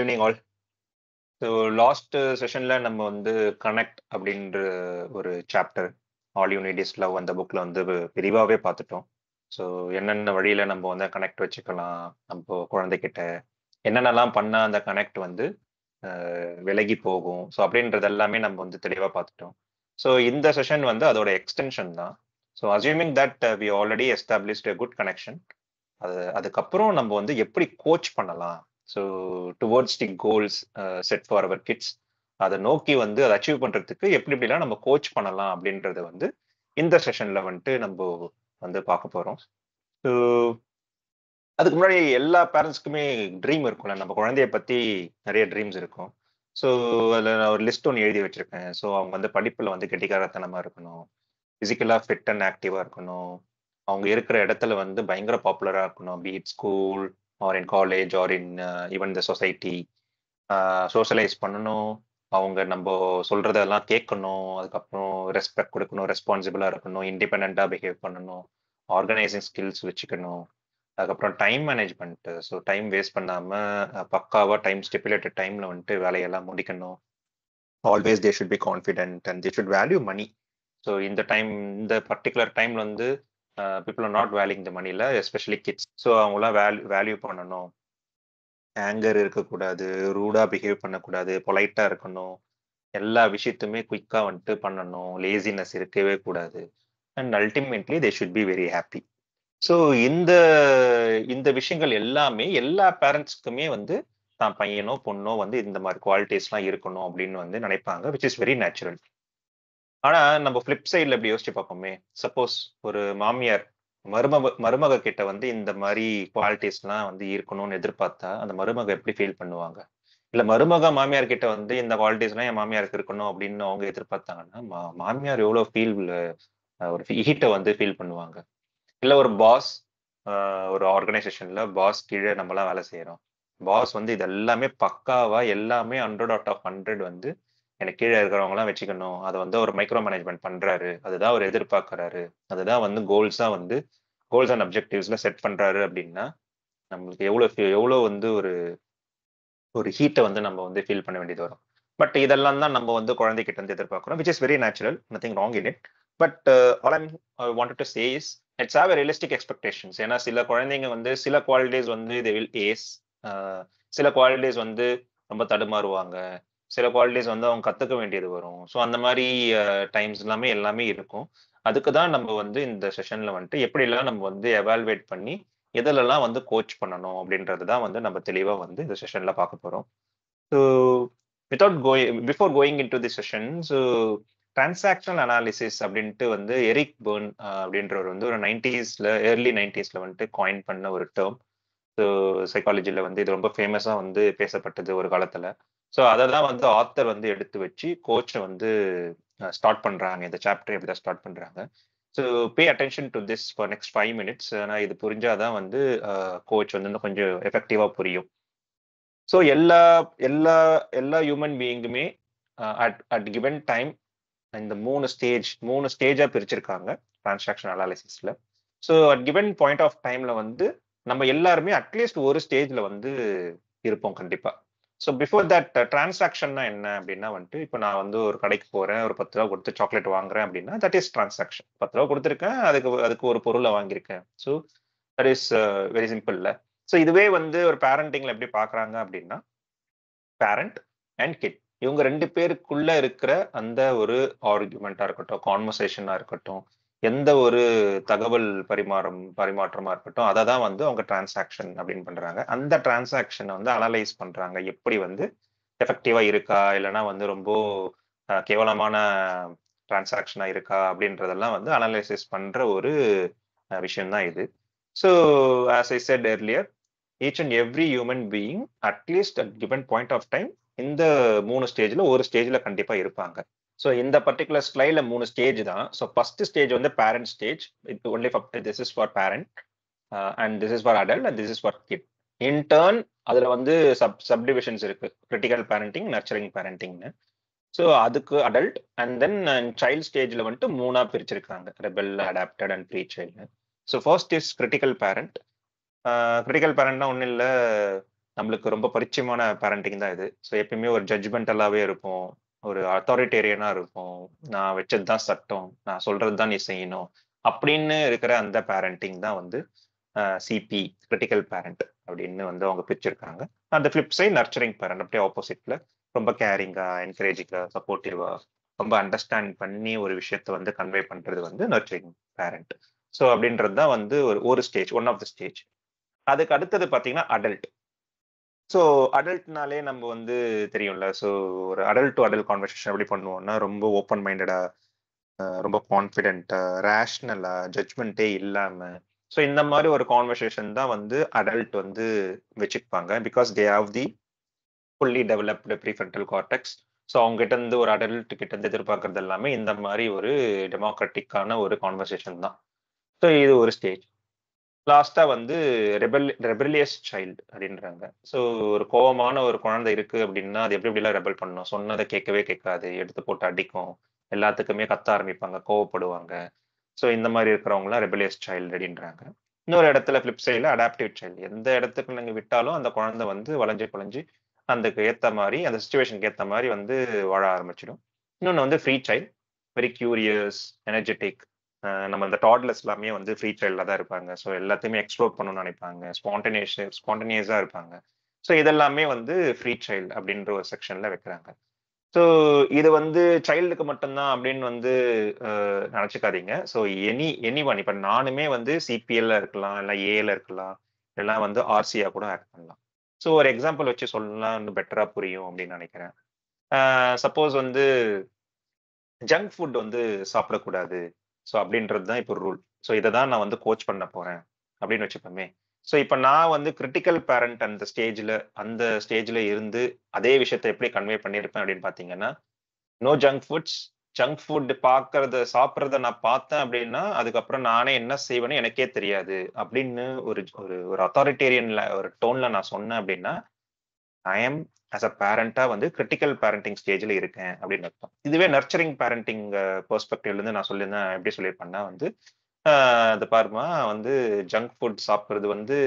Evening all so last செஷனில் நம்ம வந்து கனெக்ட் அப்படின்ற ஒரு சாப்டர் ஆல் யூனிடிஸ் லவ் அந்த புக்கில் வந்து விரிவாகவே பார்த்துட்டோம் ஸோ என்னென்ன வழியில் நம்ம வந்து கனெக்ட் வச்சுக்கலாம் நம்ம குழந்தைகிட்ட என்னென்னலாம் பண்ணால் அந்த கனெக்ட் வந்து விலகி போகும் ஸோ அப்படின்றது எல்லாமே நம்ம வந்து தெளிவாக பார்த்துட்டோம் ஸோ இந்த செஷன் வந்து அதோட எக்ஸ்டென்ஷன் தான் so assuming that we already established good connection அது அதுக்கப்புறம் நம்ம வந்து எப்படி கோச் பண்ணலாம் so towards the goals set for our kids அதை நோக்கி வந்து அதை அச்சீவ் பண்ணுறதுக்கு எப்படி எப்படிலாம் நம்ம கோச் பண்ணலாம் அப்படின்றத வந்து இந்த செஷனில் வந்துட்டு நம்ம வந்து பார்க்க போகிறோம் ஸோ அதுக்கு முன்னாடி எல்லா பேரண்ட்ஸ்க்குமே ட்ரீம் இருக்கும்ல நம்ம குழந்தைய பற்றி நிறைய ட்ரீம்ஸ் இருக்கும் ஸோ அதில் நான் ஒரு லிஸ்ட் ஒன்று எழுதி வச்சுருக்கேன் ஸோ அவங்க வந்து படிப்பில் வந்து கெட்டிக்காரத்தனமாக இருக்கணும் ஃபிசிக்கலாக ஃபிட் அண்ட் ஆக்டிவாக இருக்கணும் அவங்க இருக்கிற இடத்துல வந்து பயங்கர பாப்புலராக இருக்கணும் be it school or in college or in even the society socialise பண்ணணும் அவங்க நம்ம சொல்றதெல்லாம் கேட்கணும் அதுக்கப்புறம் ரெஸ்பெக்ட் கொடுக்கணும் ரெஸ்பான்சிபிளா இருக்கணும் இண்டிபெண்டா பிஹேவ் பண்ணணும் ஆர்கனைசிங் ஸ்கில்ஸ் வச்சுக்கணும் அதுக்கப்புறம் time management so time waste பண்ணாம பக்காவா டைம் ஸ்டிப்புலேட்டட் டைம்ல வந்துட்டு வேலையெல்லாம் முடிக்கணும் always they should be confident and they should value money so இந்த டைம் இந்த பர்டிகுலர் டைம்ல வந்து people are not valuing the மணியில் எஸ்பெஷலி கிட்ஸ் ஸோ அவங்களாம் வேல்யூ வேல்யூ பண்ணணும் ஆங்கர் இருக்கக்கூடாது ரூடாக பிஹேவ் பண்ணக்கூடாது பொலைட்டாக இருக்கணும் எல்லா விஷயத்துமே குயிக்காக வந்துட்டு பண்ணணும் லேசினஸ் இருக்கவே கூடாது and ultimately they should be very happy so இந்த இந்த விஷயங்கள் எல்லாமே எல்லா பேரண்ட்ஸ்க்குமே வந்து தான் பையனோ பொண்ணோ வந்து இந்த மாதிரி குவாலிட்டிஸ்லாம் இருக்கணும் அப்படின்னு வந்து நினைப்பாங்க விச் இஸ் வெரி நேச்சுரல் ஆனா நம்ம ஃபிளிப் சைட்ல இப்படி யோசிச்சு பார்ப்போமே சப்போஸ் ஒரு மாமியார் மருமக மருமக கிட்ட வந்து இந்த மாதிரி குவாலிட்டிஸ்லாம் வந்து இருக்கணும்னு எதிர்பார்த்தா அந்த மருமக எப்படி ஃபீல் பண்ணுவாங்க இல்ல மருமக மாமியார் கிட்ட வந்து இந்த குவாலிட்டிஸ்லாம் என் மாமியாருக்கு இருக்கணும் அப்படின்னு அவங்க எதிர்பார்த்தாங்கன்னா மாமியார் எவ்வளவு ஃபீல் ஒரு ஹீட்டை வந்து ஃபீல் பண்ணுவாங்க இல்ல ஒரு பாஸ் ஒரு ஆர்கனைசேஷன்ல பாஸ் கீழே நம்மலாம் வேலை செய்யறோம் பாஸ் வந்து இது எல்லாமே பக்காவா எல்லாமே ஹண்ட்ரட் அவுட் ஆஃப் ஹண்ட்ரட் வந்து எனக்கு கீழே இருக்கிறவங்களாம் வச்சுக்கணும் அதை வந்து அவர் மைக்ரோ மேனேஜ்மெண்ட் பண்றாரு அதுதான் அவர் எதிர்பார்க்கறாரு அதுதான் வந்து கோல்ஸா வந்து கோல்ஸ் அண்ட் அப்ஜெக்டிவ்ஸ்ல செட் பண்றாரு அப்படின்னா நம்மளுக்கு எவ்வளவு எவ்வளவு வந்து ஒரு ஒரு ஹீட்டை வந்து நம்ம வந்து ஃபீல் பண்ண வேண்டியது வரும் பட் இதெல்லாம் தான் நம்ம வந்து குழந்தைகிட்ட இருந்து எதிர்பார்க்கிறோம் which is very natural nothing wrong in it but all I'm wanted to say is it's have realistic expectations ஏன்னா சில குழந்தைங்க வந்து சில குவாலிட்டிஸ் வந்து தே வில் ஏஸ் சில குவாலிட்டிஸ் வந்து ரொம்ப தடுமாறுவாங்க சில குவாலிட்டிஸ் வந்து அவங்க கற்றுக்க வேண்டியது வரும் ஸோ அந்த மாதிரி டைம்ஸ் எல்லாமே எல்லாமே இருக்கும் அதுக்கு தான் நம்ம வந்து இந்த செஷனில் வந்துட்டு எப்படிலாம் நம்ம வந்து எவால்வேட் பண்ணி எதிலெல்லாம் வந்து கோச் பண்ணணும் அப்படின்றது தான் வந்து நம்ம தெளிவாக வந்து இந்த செஷனில் பார்க்க போகிறோம் so without going before going into the session so transactional analysis அப்படின்ட்டு வந்து எரிக் பேர்ன் அப்படின்றவர் வந்து ஒரு நைன்டிஸில் ஏர்லி நைன்டிஸில் வந்துட்டு காயின் பண்ண ஒரு டேர்ம் ஸோ சைக்காலஜியில் வந்து இது ரொம்ப ஃபேமஸாக வந்து பேசப்பட்டது ஒரு காலத்தில் ஸோ அதை தான் வந்து ஆத்தர் வந்து எடுத்து வச்சு கோச்சை வந்து ஸ்டார்ட் பண்ணுறாங்க இந்த சாப்டர் எப்படி தான் ஸ்டார்ட் பண்ணுறாங்க so pay attention to this for next five minutes ஆனால் இது புரிஞ்சாதான் வந்து கோச் வந்து இன்னும் கொஞ்சம் எஃபெக்டிவாக புரியும் ஸோ எல்லா எல்லா எல்லா ஹியூமன் பீயிங்குமே அட் அட் கிவன் டைம் இந்த மூணு ஸ்டேஜ் மூணு ஸ்டேஜாக பிரிச்சிருக்காங்க டிரான்சாக்ஷன் அனாலிசிஸில் so at given point of டைமில் வந்து நம்ம எல்லாருமே அட்லீஸ்ட் ஒரு ஸ்டேஜில் வந்து இருப்போம் கண்டிப்பாக ஸோ பிஃபோர் தட் டிரான்சாக்ஷன்னா என்ன அப்படின்னா வந்துட்டு இப்போ நான் வந்து ஒரு கடைக்கு போகிறேன் ஒரு பத்து ரூபா கொடுத்து சாக்லேட் வாங்குறேன் அப்படின்னா தட் இஸ் டிரான்சாக்ஷன் பத்து ரூபா கொடுத்துருக்கேன் அதுக்கு அதுக்கு ஒரு பொருளை வாங்கியிருக்கேன் ஸோ தட் இஸ் வெரி சிம்பிள்ல ஸோ இதுவே வந்து ஒரு பேரண்டிங்கில் எப்படி பார்க்குறாங்க அப்படின்னா பேரண்ட் அண்ட் கிட் இவங்க ரெண்டு பேருக்குள்ள இருக்கிற அந்த ஒரு ஆர்குமெண்ட்டாக இருக்கட்டும் கான்வர்சேஷனாக இருக்கட்டும் எந்த ஒரு தகவல் பரிமாறம் பரிமாற்றமா இருக்கட்டும் அதை தான் வந்து அவங்க டிரான்சாக்ஷன் அப்படின்னு பண்றாங்க அந்த டிரான்சாக்ஷனை வந்து அனலைஸ் பண்றாங்க எப்படி வந்து எஃபெக்டிவா இருக்கா இல்லைன்னா வந்து ரொம்ப கேவலமான டிரான்சாக்ஷனா இருக்கா அப்படின்றதெல்லாம் வந்து அனலைசிஸ் பண்ற ஒரு விஷயம்தான் இது so as I said earlier each and every human being at least at given point of time இந்த மூணு ஸ்டேஜில் ஒரு ஸ்டேஜில் கண்டிப்பாக இருப்பாங்க ஸோ இந்த பர்டிகுலர் ஸ்லைடில் மூணு ஸ்டேஜ் தான் ஸோ ஃபர்ஸ்ட் ஸ்டேஜ் வந்து parent stage it only this is for parent and this is for adult and this is for kid in turn அதில் வந்து சப் சப்டிவிஷன்ஸ் இருக்கு கிரிட்டிக்கல் பேரண்டிங் நர்ச்சரிங் பேரண்டிங்னு so அதுக்கு adult and then child ஸ்டேஜில் வந்துட்டு மூணாக பிரிச்சிருக்காங்க rebel adapted and free child so first is critical parent critical பேரண்ட்னா ஒன்றும் இல்லை நம்மளுக்கு ரொம்ப பரிச்சயமான பேரண்டிங் தான் இது ஸோ எப்பயுமே ஒரு ஜட்ஜ்மெண்டலாகவே இருப்போம் ஒரு அத்தாரிட்டேரியனா இருக்கும் நான் வச்சது தான் சட்டம் நான் சொல்கிறது தான் நீ செய்யணும் அப்படின்னு இருக்கிற அந்த பேரண்டிங் தான் வந்து சிபி கிரிட்டிக்கல் பேரண்ட் அப்படின்னு வந்து அவங்க பிரிச்சிருக்காங்க அந்த ஃபிளிப் சைட் நர்ச்சரிங் பேரண்ட் அப்படியே ஆப்போசிட்ல ரொம்ப கேரிங்கா என்கரேஜிங்கா சப்போர்ட்டிவா ரொம்ப அண்டர்ஸ்டாண்ட் பண்ணி ஒரு விஷயத்த வந்து கன்வே பண்றது வந்து நர்ச்சரிங் பேரண்ட் ஸோ அப்படின்றது தான் வந்து ஒரு ஒரு stage one of the stage அதுக்கு அடுத்தது பார்த்தீங்கன்னா அடல்ட் ஸோ அடல்ட்னாலே நம்ம வந்து தெரியும்ல ஸோ ஒரு அடல்ட் டு அடல்ட் கான்வர்சேஷன் எப்படி பண்ணுவோம்னா ரொம்ப ஓப்பன் மைண்டடாக ரொம்ப கான்ஃபிடென்ட்டாக ரேஷ்னலாக ஜட்மெண்ட்டே இல்லாமல் ஸோ இந்த மாதிரி ஒரு கான்வர்சேஷன் தான் வந்து அடல்ட் வந்து வச்சுப்பாங்க because they have the fully developed prefrontal cortex so அவங்ககிட்ட இருந்து ஒரு அடல்ட் கிட்ட இருந்து எதிர்பார்க்கறது எல்லாமே இந்த மாதிரி ஒரு டெமோக்ராட்டிக்கான ஒரு கான்வர்சேஷன் தான் ஸோ இது ஒரு ஸ்டேஜ் லாஸ்டா வந்து ரெபல் ரெபலியஸ் சைல்டு அப்படின்றாங்க ஸோ ஒரு கோபமான ஒரு குழந்தை இருக்கு அப்படின்னா அது எப்படி எப்படிலாம் ரெபல் பண்ணணும் சொன்னதை கேட்கவே கேட்காது எடுத்து போட்டு அடிக்கும் எல்லாத்துக்குமே கத்த ஆரம்பிப்பாங்க கோவப்படுவாங்க ஸோ இந்த மாதிரி இருக்கிறவங்களாம் ரெபலியஸ் சைல்டு அப்படின்றாங்க இன்னொரு இடத்துல ஃபிளிப் சைடில் அடாப்டிவ் சைல்டு எந்த இடத்துக்கு நீங்கள் விட்டாலும் அந்த குழந்தை வந்து வளைஞ்சு குழஞ்சி அதுக்கு ஏற்ற மாதிரி அந்த சுச்சுவேஷனுக்கு ஏற்ற மாதிரி வந்து வாழ ஆரம்பிச்சிடும் இன்னொன்று வந்து free child very curious energetic நம்ம இந்த டாட்லஸ் எல்லாமே வந்து ஃப்ரீ ட்ரையில் தான் இருப்பாங்க ஸோ எல்லாத்தையுமே எக்ஸ்ப்ளோர் பண்ணணும்னு நினைப்பாங்க ஸ்பான்டனேஷ் ஸ்பான்டனியஸாக இருப்பாங்க ஸோ இதெல்லாமே வந்து ஃப்ரீ சைல்டு அப்படின்ற ஒரு செக்ஷனில் வைக்கிறாங்க ஸோ இது வந்து சைல்டுக்கு மட்டும்தான் அப்படின்னு வந்து நினச்சிக்காதீங்க ஸோ எனி எனி ஒன் இப்போ நானுமே வந்து சிபிஎல்ல இருக்கலாம் இல்லை ஏல இருக்கலாம் இல்லைனா வந்து ஆர்சியா கூட ஆக்ட் பண்ணலாம் ஸோ ஒரு எக்ஸாம்பிள் வச்சு சொல்லலாம் இன்னும் பெட்டராக புரியும் அப்படின்னு நினைக்கிறேன் சப்போஸ் வந்து ஜங்க் ஃபுட் வந்து சாப்பிடக்கூடாது ஸோ அப்படின்றது தான் இப்போ ரூல் ஸோ இதை தான் நான் வந்து கோச் பண்ண போறேன் அப்படின்னு வச்சுப்போமே ஸோ இப்போ நான் வந்து கிரிட்டிக்கல் பேரண்ட் அந்த ஸ்டேஜில் அந்த ஸ்டேஜில் இருந்து அதே விஷயத்தை எப்படி கன்வே பண்ணியிருப்பேன் அப்படின்னு பார்த்தீங்கன்னா no junk foods junk food பார்க்கறத சாப்பிட்றத நான் பார்த்தேன் அப்படின்னா அதுக்கப்புறம் நானே என்ன செய்வேன்னு எனக்கே தெரியாது அப்படின்னு ஒரு ஒரு அத்தாரிட்டேரியன் ஒரு டோன்ல நான் சொன்னேன் அப்படின்னா ஐ எம் ஆஸ் அ பேரண்டா வந்து கிரிட்டிக்கல் பேரண்டிங் ஸ்டேஜ்ல இருக்கேன் அப்படின்னு அர்த்தம் இதுவே நர்ச்சரிங் பேரண்டிங் பெர்ஸ்பெக்டிவ்ல இருந்து நான் சொல்லியிருந்தேன் எப்படி சொல்லியிருப்பேன்னா வந்து அது பாருமா வந்து ஜங்க் ஃபுட் சாப்பிட்றது வந்து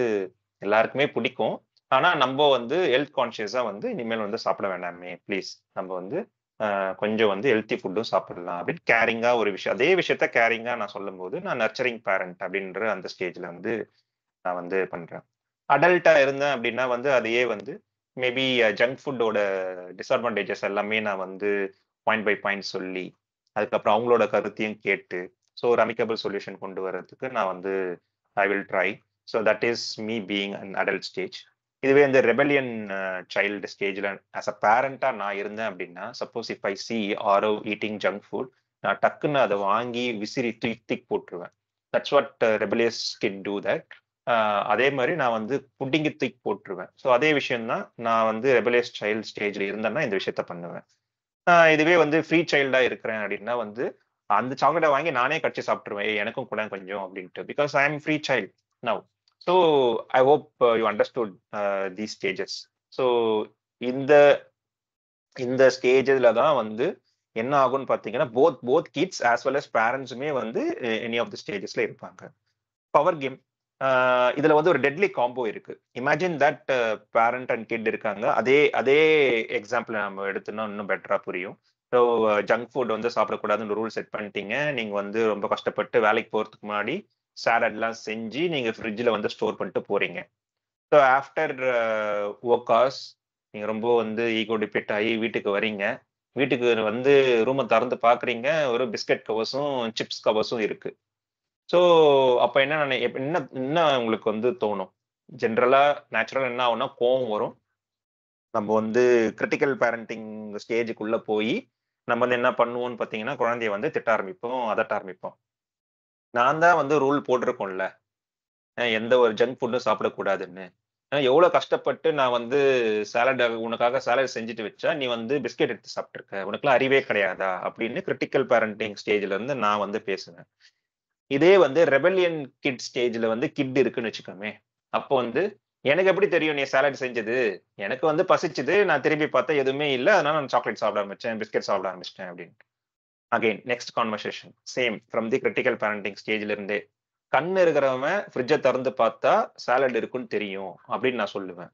எல்லாருக்குமே பிடிக்கும் ஆனா நம்ம வந்து ஹெல்த் கான்சியஸா வந்து இனிமேல் வந்து சாப்பிட வேண்டாமே ப்ளீஸ் நம்ம வந்து கொஞ்சம் வந்து ஹெல்த்தி ஃபுட்டும் சாப்பிடலாம் அப்படின்னு கேரிங்கா ஒரு விஷயம் அதே விஷயத்த கேரிங்கா நான் சொல்லும்போது நான் நர்ச்சரிங் பேரண்ட் அப்படின்ற அந்த ஸ்டேஜ்ல வந்து நான் வந்து பண்றேன் அடல்ட்டா இருந்தேன் அப்படின்னா வந்து அதையே வந்து மேபி ஜங்க் ஃபுட்டோட டிஸ்அட்வான்டேஜஸ் எல்லாமே நான் வந்து பாயிண்ட் பை பாயிண்ட் சொல்லி அதுக்கப்புறம் அவங்களோட கருத்தையும் கேட்டு ஸோ ஒரு அமிக்கபிள் சொல்யூஷன் கொண்டு வர்றதுக்கு நான் வந்து I will try so that is me being an adult stage இதுவே இந்த ரெபலியன் சைல்டு ஸ்டேஜில் ஆஸ் அ பேரண்டாக நான் இருந்தேன் அப்படின்னா சப்போஸ் இஃப் ஐ சி ஆரோ ஈட்டிங் ஜங்க் ஃபுட் நான் டக்குன்னு அதை வாங்கி விசிறி திக் போட்டுருவேன் that's what rebellious kid do that அதே மாதிரி நான் வந்து புட்டிங்கி தூக்கி போட்டுருவேன் ஸோ அதே விஷயம்தான் நான் வந்து ரெபலேஸ் சைல்ட் ஸ்டேஜில் இருந்தேன்னா இந்த விஷயத்த பண்ணுவேன் இதுவே வந்து ஃப்ரீ சைல்டாக இருக்கிறேன் அப்படின்னா வந்து அந்த சாக்லேட்டை வாங்கி நானே கடிச்சு ஏ எனக்கும் கூட கொஞ்சம் அப்படின்ட்டு because I am free child now so I hope you understood these stages so இந்த இந்த ஸ்டேஜில் தான் வந்து என்ன ஆகும்னு பார்த்தீங்கன்னா both both kids as well as பேரண்ட்ஸுமே வந்து எனி ஆஃப் த ஸ்டேஜஸில் இருப்பாங்க பவர் கேம் இதுல வந்து ஒரு டெட்லி காம்போ இருக்கு imagine that parent and kid இருக்காங்க அதே அதே எக்ஸாம்பிள் நம்ம எடுத்தோம்னா இன்னும் பெட்டரா புரியும் ஸோ ஜங்க் ஃபுட் வந்து சாப்பிடக்கூடாதுன்னு ரூல் செட் பண்ணிட்டீங்க நீங்க வந்து ரொம்ப கஷ்டப்பட்டு வேலைக்கு போறதுக்கு முன்னாடி சாலட்லாம் செஞ்சு நீங்க ஃப்ரிட்ஜில் வந்து ஸ்டோர் பண்ணிட்டு போறீங்க ஸோ ஆஃப்டர் ஒர்க் ஹவர்ஸ் நீங்க ரொம்ப வந்து ஈகோ டிபெக்ட் ஆகி வீட்டுக்கு வரீங்க வீட்டுக்கு வந்து ரூமை திறந்து பாக்குறீங்க ஒரு பிஸ்கட் கவர்ஸும் சிப்ஸ் கவர்ஸும் இருக்கு ஸோ அப்போ என்ன என்ன என்ன உங்களுக்கு வந்து தோணும் ஜென்ரலாக நேச்சுரல் என்ன ஆகும்னா கோவம் வரும் நம்ம வந்து கிரிட்டிக்கல் பேரண்டிங் ஸ்டேஜுக்குள்ளே போய் நம்ம வந்து என்ன பண்ணுவோம்னு பார்த்தீங்கன்னா குழந்தைய வந்து திட்ட ஆரம்பிப்போம் அதட்ட ஆரம்பிப்போம் நான் தான் வந்து ரூல் போட்டிருக்கோம்ல எந்த ஒரு ஜங்க் ஃபுட்டும் சாப்பிடக்கூடாதுன்னு எவ்வளோ கஷ்டப்பட்டு நான் வந்து சாலட் உனக்காக சாலட் செஞ்சுட்டு வச்சா நீ வந்து பிஸ்கெட் எடுத்து சாப்பிட்ருக்க உனக்குலாம் அறிவே கிடையாதா அப்படின்னு கிரிட்டிக்கல் பேரண்டிங் ஸ்டேஜ்ல இருந்து நான் வந்து பேசுவேன் இதே வந்து ரெபல்லியன் கிட் ஸ்டேஜ்ல வந்து கிட் இருக்குன்னு வச்சுக்கோமே அப்போ வந்து எனக்கு எப்படி தெரியும் நீ சாலட் செஞ்சது எனக்கு வந்து பசிச்சது நான் திரும்பி பார்த்தா எதுவுமே இல்லை அதனால நான் சாக்லேட் சாப்பிட ஆரம்பிச்சேன் பிஸ்கெட் சாப்பிட ஆரம்பிச்சிட்டேன் அப்படின்னு again next conversation same from the critical parenting ஸ்டேஜ்ல இருந்தே கண் இருக்கிறவன் ஃப்ரிட்ஜை திறந்து பார்த்தா சாலட் இருக்குன்னு தெரியும் அப்படின்னு நான் சொல்லுவேன்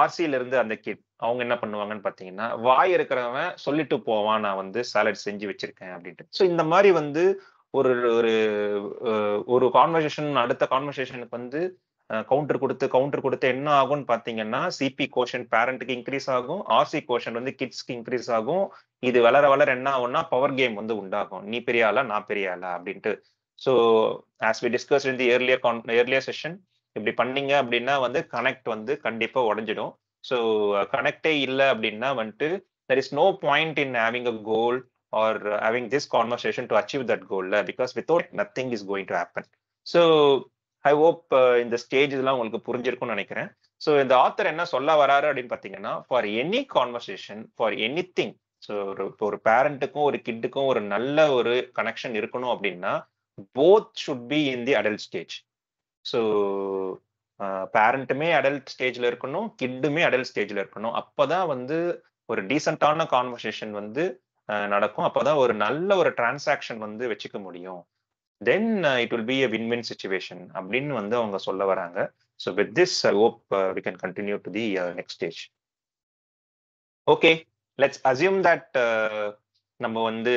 ஆர்சியில இருந்து அந்த கிட் அவங்க என்ன பண்ணுவாங்கன்னு பாத்தீங்கன்னா வாய் இருக்கிறவன் சொல்லிட்டு போவான் நான் வந்து சாலட் செஞ்சு வச்சிருக்கேன் அப்படின்ட்டு ஸோ இந்த மாதிரி வந்து ஒரு ஒரு ஒரு கான்வர்சேஷன் அடுத்த கான்வர்சேஷனுக்கு வந்து கவுண்டர் கொடுத்து கவுண்டர் கொடுத்து என்ன ஆகும்னு பாத்தீங்கன்னா சிபி கோஷன் பேரண்ட்டுக்கு இன்க்ரீஸ் ஆகும் ஆர்சி கோஷன் வந்து கிட்ஸ்க்கு இன்க்ரீஸ் ஆகும் இது வளர வளர என்ன ஆகும்னா பவர் கேம் வந்து உண்டாகும் நீ பெரிய ஆளா நான் பெரிய அப்படின்ட்டு so as we discuss in the earlier con earlier session இப்படி பண்ணீங்க அப்படின்னா வந்து கனெக்ட் வந்து கண்டிப்பா உடஞ்சிடும் ஸோ கனெக்டே இல்லை அப்படின்னா வந்துட்டு there is no point in having a goal or having this conversation to achieve that goal because without nothing is going to happen so I hope இந்த ஸ்டேஜ் இதெல்லாம் உங்களுக்கு புரிஞ்சிருக்கும்னு நினைக்கிறேன் ஸோ இந்த ஆத்தர் என்ன சொல்ல வராரு அப்படின்னு பார்த்தீங்கன்னா for any conversation for any thing so ஒரு இப்போ ஒரு பேரண்ட்டுக்கும் ஒரு கிட்டுக்கும் ஒரு நல்ல ஒரு கனெக்ஷன் இருக்கணும் அப்படின்னா both should be in the adult stage so பேரண்ட்டுமே அடல்ட் ஸ்டேஜில் இருக்கணும் கிட்டுமே அடல்ட் ஸ்டேஜில் இருக்கணும் அப்போ தான் வந்து ஒரு டீசெண்டான கான்வர்சேஷன் வந்து நடக்கும் அப்போதான் ஒரு நல்ல ஒரு டிரான்சாக்ஷன் வந்து வச்சுக்க முடியும் then it will be a win win situation அப்படின்னு வந்து அவங்க சொல்ல வராங்க so with this I hope we can continue to the next stage okay let's assume that நம்ம வந்து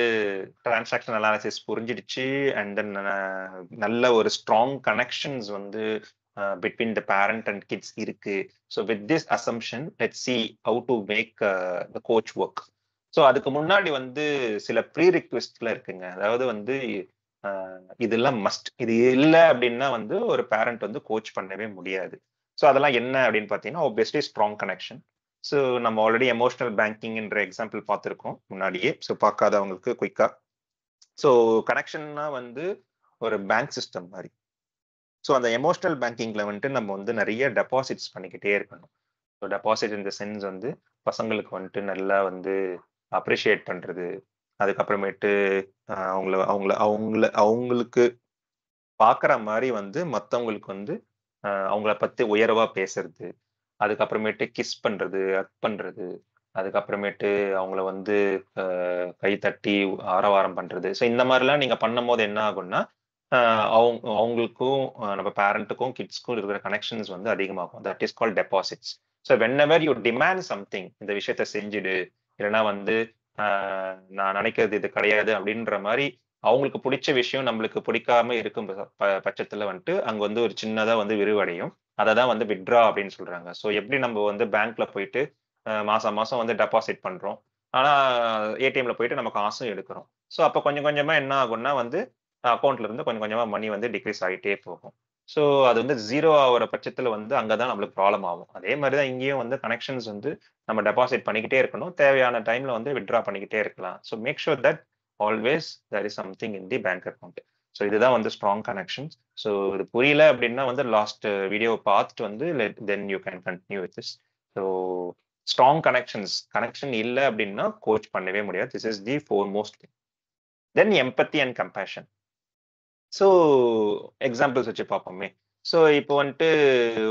டிரான்சாக்ஷன் அனாலிசிஸ் புரிஞ்சிடுச்சு அண்ட் தென் நல்ல ஒரு ஸ்ட்ராங் கனெக்ஷன்ஸ் வந்து between the parent and kids இருக்கு so with this assumption let see how to make the coach work so அதுக்கு முன்னாடி வந்து சில ப்ரீ ரிக்வெஸ்ட்ல இருக்குங்க அதாவது வந்து இதெல்லாம் மஸ்ட் இது இல்லை அப்படின்னா வந்து ஒரு பேரண்ட் வந்து கோச் பண்ணவே முடியாது ஸோ அதெல்லாம் என்ன அப்படின்னு பார்த்தீங்கன்னா பெஸ்டே ஸ்ட்ராங் கனெக்ஷன் ஸோ நம்ம ஆல்ரெடி எமோஷனல் பேங்கிங்ன்ற எக்ஸாம்பிள் பார்த்துருக்கோம் முன்னாடியே ஸோ பார்க்காதவங்களுக்கு குயிக்காக ஸோ கனெக்ஷன்னா வந்து ஒரு பேங்க் சிஸ்டம் மாதிரி ஸோ அந்த எமோஷனல் பேங்கிங்கில் வந்துட்டு நம்ம வந்து நிறைய டெபாசிட்ஸ் பண்ணிக்கிட்டே இருக்கணும் ஸோ டெபாசிட் இந்த சென்ஸ் வந்து பசங்களுக்கு வந்துட்டு நல்லா வந்து அப்ரிஷியேட் பண்ணுறது அதுக்கப்புறமேட்டு அவங்கள அவங்கள அவங்கள அவங்களுக்கு பார்க்குற மாதிரி வந்து மற்றவங்களுக்கு வந்து அவங்கள பற்றி உயர்வாக பேசுறது அதுக்கப்புறமேட்டு கிஸ் பண்ணுறது அக் பண்ணுறது அதுக்கப்புறமேட்டு அவங்கள வந்து கை தட்டி ஆரவாரம் பண்ணுறது ஸோ இந்த மாதிரிலாம் நீங்கள் பண்ணும் போது என்ன ஆகும்னா அவங்க அவங்களுக்கும் நம்ம பேரண்ட்டுக்கும் கிட்ஸ்க்கும் இருக்கிற கனெக்ஷன்ஸ் வந்து அதிகமாகும் that is call deposits so whenever you demand something இந்த விஷயத்த செஞ்சுடு இல்லைன்னா வந்து நான் நினைக்கிறது இது கிடையாது அப்படின்ற மாதிரி அவங்களுக்கு பிடிச்ச விஷயம் நம்மளுக்கு பிடிக்காம இருக்கும் பட்சத்துல வந்துட்டு அங்க வந்து ஒரு சின்னதா வந்து விரிவடையும் அதை தான் வந்து விட்ரா அப்படின்னு சொல்றாங்க ஸோ எப்படி நம்ம வந்து பேங்க்ல போயிட்டு மாசம் மாசம் வந்து டெபாசிட் பண்றோம் ஆனா ஏடிஎம்ல போயிட்டு நம்ம காசும் எடுக்கிறோம் ஸோ அப்போ கொஞ்சம் கொஞ்சமா என்ன ஆகும்னா வந்து அக்கௌண்ட்ல இருந்து கொஞ்சம் கொஞ்சமா மணி வந்து டிக்ரீஸ் ஆகிட்டே போகும் ஸோ அது வந்து ஜீரோ ஆகிற பட்சத்தில் வந்து அங்கே தான் நம்மளுக்கு ப்ராப்ளம் ஆகும் அதே மாதிரி தான் இங்கேயும் வந்து கனெக்ஷன்ஸ் வந்து நம்ம டெபாசிட் பண்ணிக்கிட்டே இருக்கணும் தேவையான டைமில் வந்து விட்ரா பண்ணிக்கிட்டே இருக்கலாம் so make sure that always there is something in the bank account so இதுதான் வந்து ஸ்ட்ராங் கனெக்ஷன்ஸ் ஸோ இது புரியல அப்படின்னா வந்து லாஸ்ட் வீடியோ பார்த்துட்டு வந்து then you can continue with this so strong connections connection இல்லை அப்படின்னா கோச் பண்ணவே முடியாது this is the foremost then empathy and compassion so examples வச்சு பார்ப்போமே ஸோ இப்போ வந்துட்டு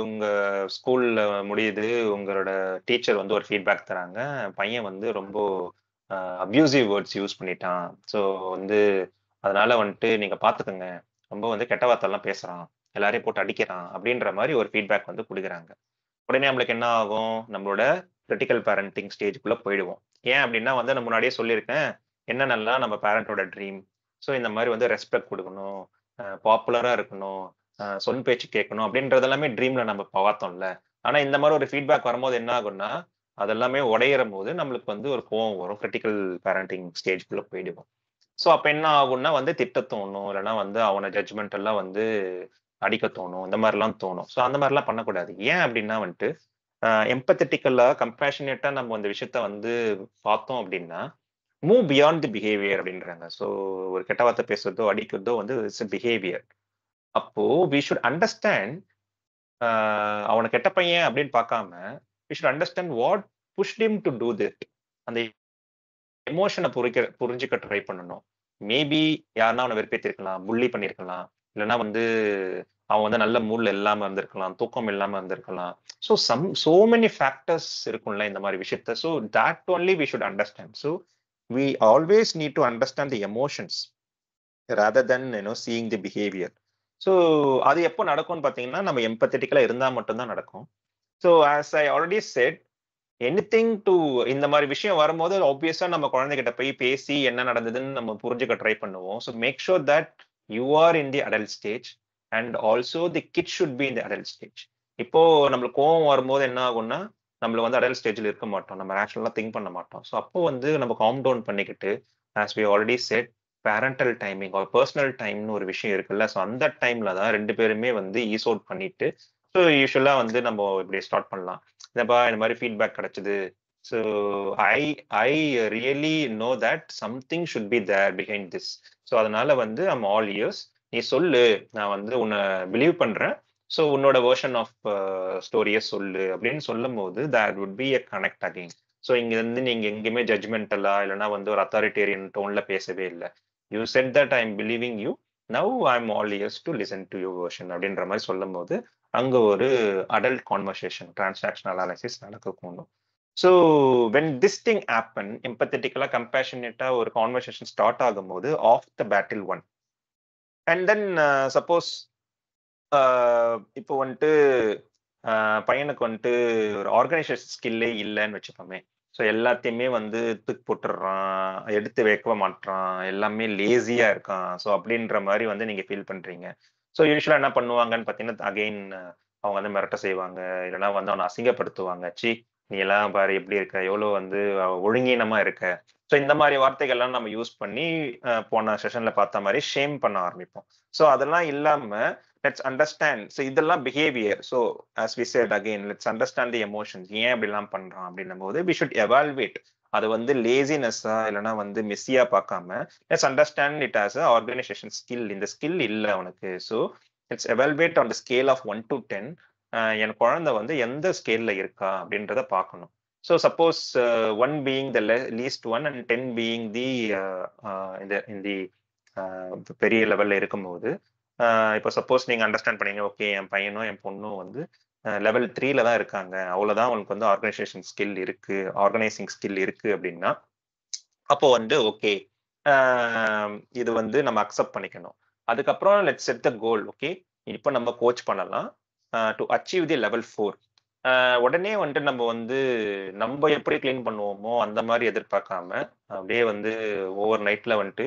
உங்கள் ஸ்கூலில் முடியுது உங்களோட டீச்சர் வந்து ஒரு ஃபீட்பேக் தராங்க பையன் வந்து ரொம்ப அப்யூசிவ் வேர்ட்ஸ் யூஸ் பண்ணிட்டான் ஸோ வந்து அதனால வந்துட்டு நீங்கள் பார்த்துக்கோங்க ரொம்ப வந்து கெட்ட வார்த்தைலாம் பேசுகிறான் எல்லாரையும் போட்டு அடிக்கிறான் அப்படின்ற மாதிரி ஒரு ஃபீட்பேக் வந்து கொடுக்குறாங்க உடனே நம்மளுக்கு என்ன ஆகும் நம்மளோட கிரிட்டிக்கல் பேரண்டிங் ஸ்டேஜுக்குள்ளே போயிடுவோம் ஏன் அப்படின்னா வந்து நான் முன்னாடியே சொல்லியிருக்கேன் என்னென்னலாம் நம்ம பேரண்டோட ட்ரீம் ஸோ இந்த மாதிரி வந்து ரெஸ்பெக்ட் கொடுக்கணும் பாப்புலராக இருக்கணும் சொல் பேச்சு கேட்கணும் அப்படின்றது எல்லாமே ட்ரீம்ல நம்ம பார்த்தோம்ல ஆனால் இந்த மாதிரி ஒரு ஃபீட்பேக் வரும்போது என்ன ஆகும்னா அதெல்லாமே உடையிற போது நம்மளுக்கு வந்து ஒரு கோவம் வரும் கிரிட்டிக்கல் பேரண்டிங் ஸ்டேஜ்குள்ள போயிடுவோம் ஸோ அப்போ என்ன ஆகும்னா வந்து திட்ட தோணும் இல்லைன்னா வந்து அவனை ஜட்ஜ்மெண்ட் எல்லாம் வந்து அடிக்க தோணும் இந்த மாதிரிலாம் தோணும் ஸோ அந்த மாதிரிலாம் பண்ணக்கூடாது ஏன் அப்படின்னா வந்துட்டு எம்பத்தட்டிக்கலாக கம்பேஷனேட்டாக நம்ம அந்த விஷயத்த வந்து பார்த்தோம் அப்படின்னா மூவ் பியாண்ட் தி பிஹேவியர் அப்படின்றாங்க ஸோ ஒரு கெட்ட வார்த்தை பேசுறதோ அடிக்கிறதோ வந்து இட்ஸ் பிஹேவியர் அப்போ வி ஷுட் அண்டர்ஸ்டாண்ட் அவனை கெட்ட பையன் அப்படின்னு பார்க்காம we should understand what pushed him to do that அந்த எமோஷனை புரிக்க புரிஞ்சுக்க ட்ரை பண்ணணும் மேபி யாருன்னா அவனை வெறுப்பேற்றிருக்கலாம் புள்ளி பண்ணியிருக்கலாம் இல்லைன்னா வந்து அவன் வந்து நல்ல மூடில் இல்லாமல் இருந்திருக்கலாம் தூக்கம் இல்லாமல் இருந்திருக்கலாம் so some so many factors இருக்கும்ல இந்த மாதிரி விஷயத்த so that only we should understand so we always need to understand the emotions rather than you know seeing the behavior so அது எப்போ நடக்கும்னு பார்த்தீங்கன்னா நம்ம எம்பத்தட்டிக்கலாக இருந்தால் மட்டும்தான் நடக்கும் so as I already said anything to இந்த மாதிரி விஷயம் வரும்போது ஆப்வியஸாக நம்ம குழந்தைகிட்ட போய் பேசி என்ன நடந்ததுன்னு நம்ம புரிஞ்சுக்க ட்ரை பண்ணுவோம் so make sure that you are in the adult stage and also the kid should be in the adult stage இப்போ நம்மளுக்கு கோவம் வரும்போது என்ன ஆகும்னா நம்மள வந்து அடல் ஸ்டேஜில் இருக்க மாட்டோம் நம்ம ரேஷனலாக திங்க் பண்ண மாட்டோம் ஸோ அப்போ வந்து நம்ம காம் டவுன் பண்ணிக்கிட்டு as we already said parental timing ஒரு பர்சனல் டைம்னு ஒரு விஷயம் இருக்குல்ல ஸோ அந்த டைம்ல தான் ரெண்டு பேருமே வந்து ஈஸ் அவுட் பண்ணிட்டு ஸோ யூஸ்வலாக வந்து நம்ம இப்படி ஸ்டார்ட் பண்ணலாம் இதப்பா இந்த மாதிரி ஃபீட்பேக் கிடைச்சது so I I really know that something should be there behind this so அதனால வந்து ஐம் ஆல் இயர்ஸ் நீ சொல்லு நான் வந்து உன்னை பிலீவ் பண்ணுறேன் ஸோ உன்னோட வேர்ஷன் ஆஃப் ஸ்டோரியை சொல்லு அப்படின்னு சொல்லும் போது that would be a connect again so இங்கேருந்து நீங்கள் எங்கேயுமே ஜட்ஜ்மெண்டலா இல்லைனா வந்து ஒரு அத்தாரிட்டேரியன் டோன்ல பேசவே இல்லை you said that I am believing you now I am all ears to listen to you version அப்படின்ற மாதிரி சொல்லும் போது அங்கே ஒரு அடல்ட் கான்வர்சேஷன் டிரான்சாக்ஷன் அனாலிசிஸ் நடக்கக்கூடும் so when this thing happen எம்பத்தட்டிக்கலாக கம்பேஷனேட்டாக ஒரு கான்வர்சேஷன் ஸ்டார்ட் ஆகும் போது half the battle won and then suppose இப்போ வந்துட்டு பையனுக்கு வந்துட்டு ஒரு ஆர்கனைசேஷன் ஸ்கில்லே இல்லைன்னு வச்சுப்போமே ஸோ எல்லாத்தையுமே வந்து தூக்கு போட்டுடுறான் எடுத்து வைக்க மாட்டான் எல்லாமே லேசியா இருக்கான் ஸோ அப்படின்ற மாதிரி வந்து நீங்க ஃபீல் பண்றீங்க ஸோ யூஸ்வலாக என்ன பண்ணுவாங்கன்னு பார்த்தீங்கன்னா அகெயின் அவங்க வந்து மிரட்ட செய்வாங்க இல்லைன்னா வந்து அவனை அசிங்கப்படுத்துவாங்க சி நீ எல்லாம் பாரு எப்படி இருக்க எவ்வளோ வந்து ஒழுங்கீனமா இருக்க ஸோ இந்த மாதிரி வார்த்தைகள்லாம் நம்ம யூஸ் பண்ணி போன செஷன்ல பார்த்த மாதிரி ஷேம் பண்ண ஆரம்பிப்போம் ஸோ அதெல்லாம் இல்லாம லெட்ஸ் அண்டர்ஸ்டாண்ட் ஸோ இதெல்லாம் behaviour so as we said again let's understand the emotions ஏன் அப்படிலாம் பண்றோம் அப்படின்னும் போது வி ஷுட் எவால்வேட் அது வந்து லேசினஸ்ஸா இல்லைனா வந்து மிஸ்ஸியா பார்க்காம let's understand it as a organisation skill இந்த ஸ்கில் இல்லை அவனுக்கு so it's evaluate on the scale of one to ten என் குழந்தை வந்து எந்த ஸ்கேல்ல இருக்கா அப்படின்றத பார்க்கணும் So suppose uh, one being the le least one and 10 being the uh, uh, in the, in the uh, பெரிய லெவல்ல இருக்கும்போது uh, இப்போ சப்போஸ் நீங்க அண்டர்ஸ்டாண்ட் பண்ணீங்க ஓகே என் பையனும் என் பொண்ணும் வந்து லெவல் uh, த்ரீல தான் இருக்காங்க அவ்வளவுதான் அவனுக்கு வந்து ஆர்கனைசேஷன் ஸ்கில் இருக்கு ஆர்கனைசிங் ஸ்கில் இருக்கு அப்படின்னா அப்போ வந்து ஓகே இது வந்து நம்ம அக்செப்ட் பண்ணிக்கணும் அதுக்கப்புறம் let set the goal okay இப்போ நம்ம கோச் பண்ணலாம் to achieve the level four உடனே வந்துட்டு நம்ம வந்து நம்ம எப்படி கிளீன் பண்ணுவோமோ அந்த மாதிரி எதிர்பார்க்காம அப்படியே வந்து ஓவர் நைட்ல வந்துட்டு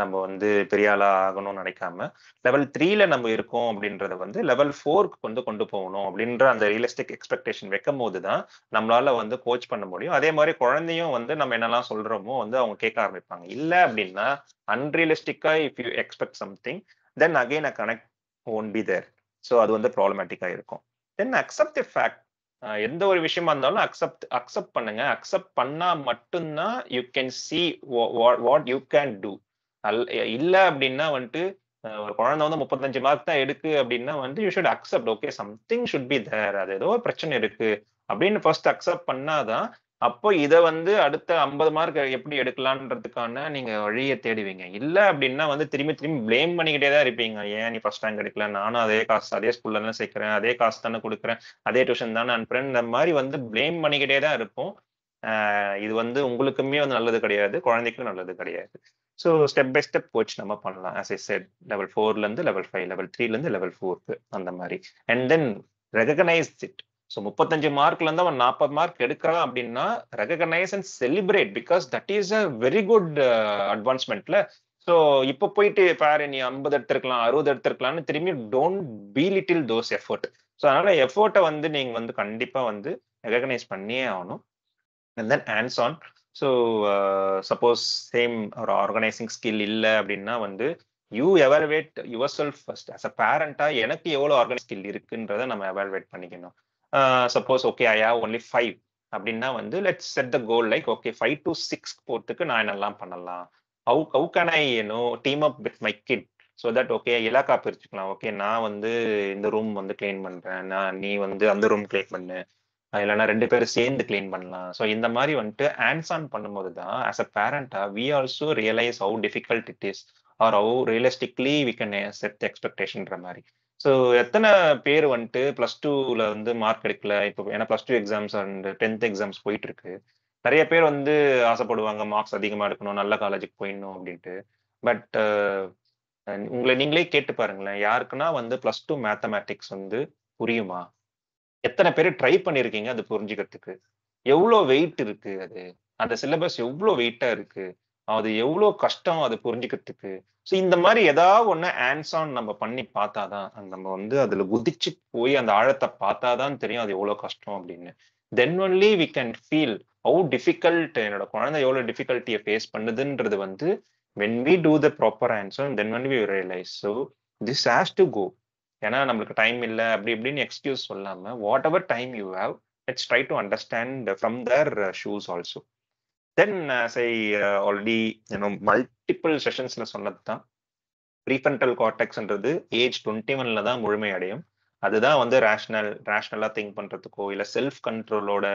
நம்ம வந்து பெரிய ஆளா ஆகணும்னு நினைக்காம லெவல் த்ரீல நம்ம இருக்கோம் அப்படின்றத வந்து லெவல் ஃபோருக்கு வந்து கொண்டு போகணும் அப்படின்ற அந்த ரியலிஸ்டிக் எக்ஸ்பெக்டேஷன் வைக்கும் போது தான் நம்மளால வந்து கோச் பண்ண முடியும் அதே மாதிரி குழந்தையும் வந்து நம்ம என்னெல்லாம் சொல்றோமோ வந்து அவங்க கேட்க ஆரம்பிப்பாங்க இல்லை அப்படின்னா அன்ரியலிஸ்டிக்கா if you expect something then again a connect won't be there so அது வந்து ப்ராப்ளமேட்டிக்காக இருக்கும் தென் அக்செப்ட் ஃபேக்ட் எந்த ஒரு விஷயமா இருந்தாலும் அக்செப்ட் அக்செப்ட் பண்ணுங்க அக்செப்ட் பண்ணா மட்டும்தான் you can see what you can do இல்ல அப்படின்னா வந்துட்டு ஒரு குழந்தை வந்து முப்பத்தஞ்சு மார்க் தான் எடுக்கு அப்படின்னா வந்து you should accept okay something should be there அது ஏதோ பிரச்சனை இருக்கு அப்படின்னு ஃபர்ஸ்ட் அக்செப்ட் பண்ணாதான் அப்போ இதை வந்து அடுத்த ஐம்பது மார்க் எப்படி எடுக்கலான்றதுக்கான நீங்க வழியை தேடுவீங்க இல்ல அப்படின்னா வந்து திரும்பி திரும்பி பிளேம் பண்ணிக்கிட்டே தான் இருப்பீங்க ஏன் நீ ஃபர்ஸ்ட் ரேங்க் எடுக்கல நானும் அதே காசு அதே ஸ்கூல்ல தானே சேர்க்கிறேன் அதே காசு தானே கொடுக்குறேன் அதே டியூஷன் தானே அனுப்புறேன் இந்த மாதிரி வந்து பிளேம் பண்ணிக்கிட்டே தான் இருப்போம் இது வந்து உங்களுக்குமே வந்து நல்லது கிடையாது குழந்தைக்கும் நல்லது கிடையாது ஸோ ஸ்டெப் பை ஸ்டெப் போச்சு நம்ம பண்ணலாம் ஆஸ் ஐ செட் லெவல் ஃபோர்லேருந்து லெவல் ஃபைவ் லெவல் த்ரீலேருந்து லெவல் ஃபோர்க்கு அந்த மாதிரி and then recognise it so முப்பத்தஞ்சு மார்க்ல இருந்து அவன் நாற்பது மார்க் எடுக்கலாம் அப்படின்னா recognise and celebrate because that is a very good அட்வான்ஸ்மெண்ட்ல ஸோ இப்போ போயிட்டு பாரு நீ ஐம்பது எடுத்திருக்கலாம் அறுபது எடுத்திருக்கலாம்னு திரும்பி don't belittle those effort so அதனால எஃபர்ட்டை வந்து நீங்க வந்து கண்டிப்பா வந்து ரெகனைஸ் பண்ணியே ஆகணும் and then hands on so suppose same ஒரு ஆர்கனைசிங் ஸ்கில் இல்லை அப்படின்னா வந்து you evaluate yourself first as a பேரண்டா எனக்கு எவ்வளோ ஆர்கனைஸ் ஸ்கில் இருக்குன்றதை நம்ம எவால்வேட் பண்ணிக்கணும் சப்போஸ் ஓகே ஐயா ஒன்லி ஃபைவ் அப்படின்னா வந்து let set the goal like okay five to six போர்ட்டுக்கு நான் என்னெல்லாம் பண்ணலாம் how how can I you know team up with my kid so that okay இலாக்கா பிரிச்சுக்கலாம் ஓகே நான் வந்து இந்த ரூம் வந்து கிளீன் பண்ணுறேன் நான் நீ வந்து அந்த ரூம் கிளீன் பண்ணு இல்லைன்னா ரெண்டு பேரும் சேர்ந்து கிளீன் பண்ணலாம் ஸோ இந்த மாதிரி வந்துட்டு ஹேண்ட்ஸ் ஆன் பண்ணும்போது தான் ஆஸ் அ பேரண்டா we also realise how difficult it is or how realistically we can set எக்ஸ்பெக்டேஷன்ற மாதிரி ஸோ எத்தனை பேர் வந்துட்டு ப்ளஸ் டூவில் வந்து மார்க் எடுக்கல இப்போ ஏன்னா plus two exams and tenth exams போயிட்டு இருக்கு நிறைய பேர் வந்து ஆசைப்படுவாங்க மார்க்ஸ் அதிகமாக எடுக்கணும் நல்ல காலேஜுக்கு போயிடணும் அப்படின்ட்டு பட் உங்களை நீங்களே கேட்டு பாருங்களேன் யாருக்குன்னா வந்து ப்ளஸ் டூ மேத்தமேட்டிக்ஸ் வந்து புரியுமா எத்தனை பேர் ட்ரை பண்ணியிருக்கீங்க அது புரிஞ்சுக்கிறதுக்கு எவ்வளோ வெயிட் இருக்கு அது அந்த சிலபஸ் எவ்வளோ வெயிட்டாக இருக்குது அது எவ்வளோ கஷ்டம் அதை புரிஞ்சுக்கிறதுக்கு ஸோ இந்த மாதிரி ஏதாவது ஒன்று ஆன்ஸ் ஆன் நம்ம பண்ணி பார்த்தாதான் நம்ம வந்து அதில் குதிச்சு போய் அந்த ஆழத்தை பார்த்தாதான் தெரியும் அது எவ்வளோ கஷ்டம் அப்படின்னு then only we can feel how difficult என்னோட குழந்தை எவ்வளோ டிஃபிகல்ட்டியை ஃபேஸ் பண்ணுதுன்றது வந்து when we do the proper answer then only we realise so this has to go ஏன்னா நம்மளுக்கு டைம் இல்லை அப்படி இப்படின்னு எக்ஸ்கியூஸ் சொல்லாமல் whatever time you have let's try to understand from their shoes also then as I already multiple செஷன்ஸ்ல சொன்னது தான் prefrontal கார்டெக்ஸ்ன்றது age twenty ஒன்ல தான் முழுமையடையும் அதுதான் வந்து ரேஷ்னல் ரேஷ்னலா திங்க் பண்றதுக்கோ இல்லை செல்ஃப் கண்ட்ரோலோட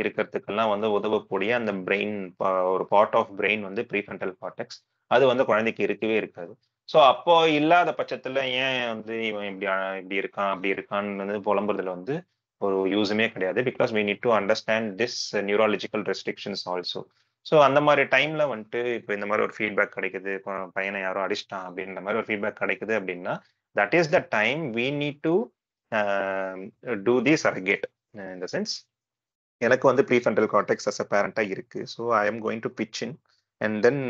இருக்கிறதுக்கெல்லாம் வந்து உதவக்கூடிய அந்த பிரெயின் ஒரு பார்ட் ஆஃப் பிரெயின் வந்து ப்ரீஃபென்டல் கார்டெக்ஸ் அது வந்து குழந்தைக்கு இருக்கவே இருக்காது ஸோ அப்போ இல்லாத பட்சத்துல ஏன் வந்து இவன் இப்படி இப்படி இருக்கான் அப்படி இருக்கான்னு வந்து புலம்புறதுல வந்து ஒரு யூஸுமே கிடையாது because we need to understand this neurological restrictions also so அந்த மாதிரி டைம்ல வந்துட்டு இப்போ இந்த மாதிரி ஒரு ஃபீட்பேக் கிடைக்குது பையனை யாரோ அடிச்சிட்டான் அப்படின்ற மாதிரி ஒரு ஃபீட்பேக் கிடைக்குது அப்படின்னா that is the time we need to do the circuit the sense எனக்கு வந்து pre prefrontal cortex as a பேரண்டாக இருக்குது so I am going to pitch in and then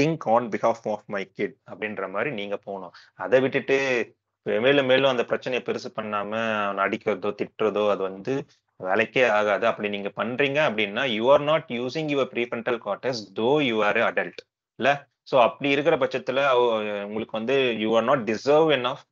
think on behalf of my kid அப்படின்ற மாதிரி நீங்கள் போகணும் அதை விட்டுட்டு மேலும் மேலும் அந்த பிரச்சனையை பெருசு பண்ணாம அவனை அடிக்கிறதோ திட்டுறதோ அது வந்து வேலைக்கே ஆகாது அப்படி நீங்க பண்றீங்க அப்படின்னா you are not using your prefrontal cortex though you are adult இல்ல ஸோ அப்படி இருக்கிற பட்சத்துல உங்களுக்கு வந்து you are not deserve enough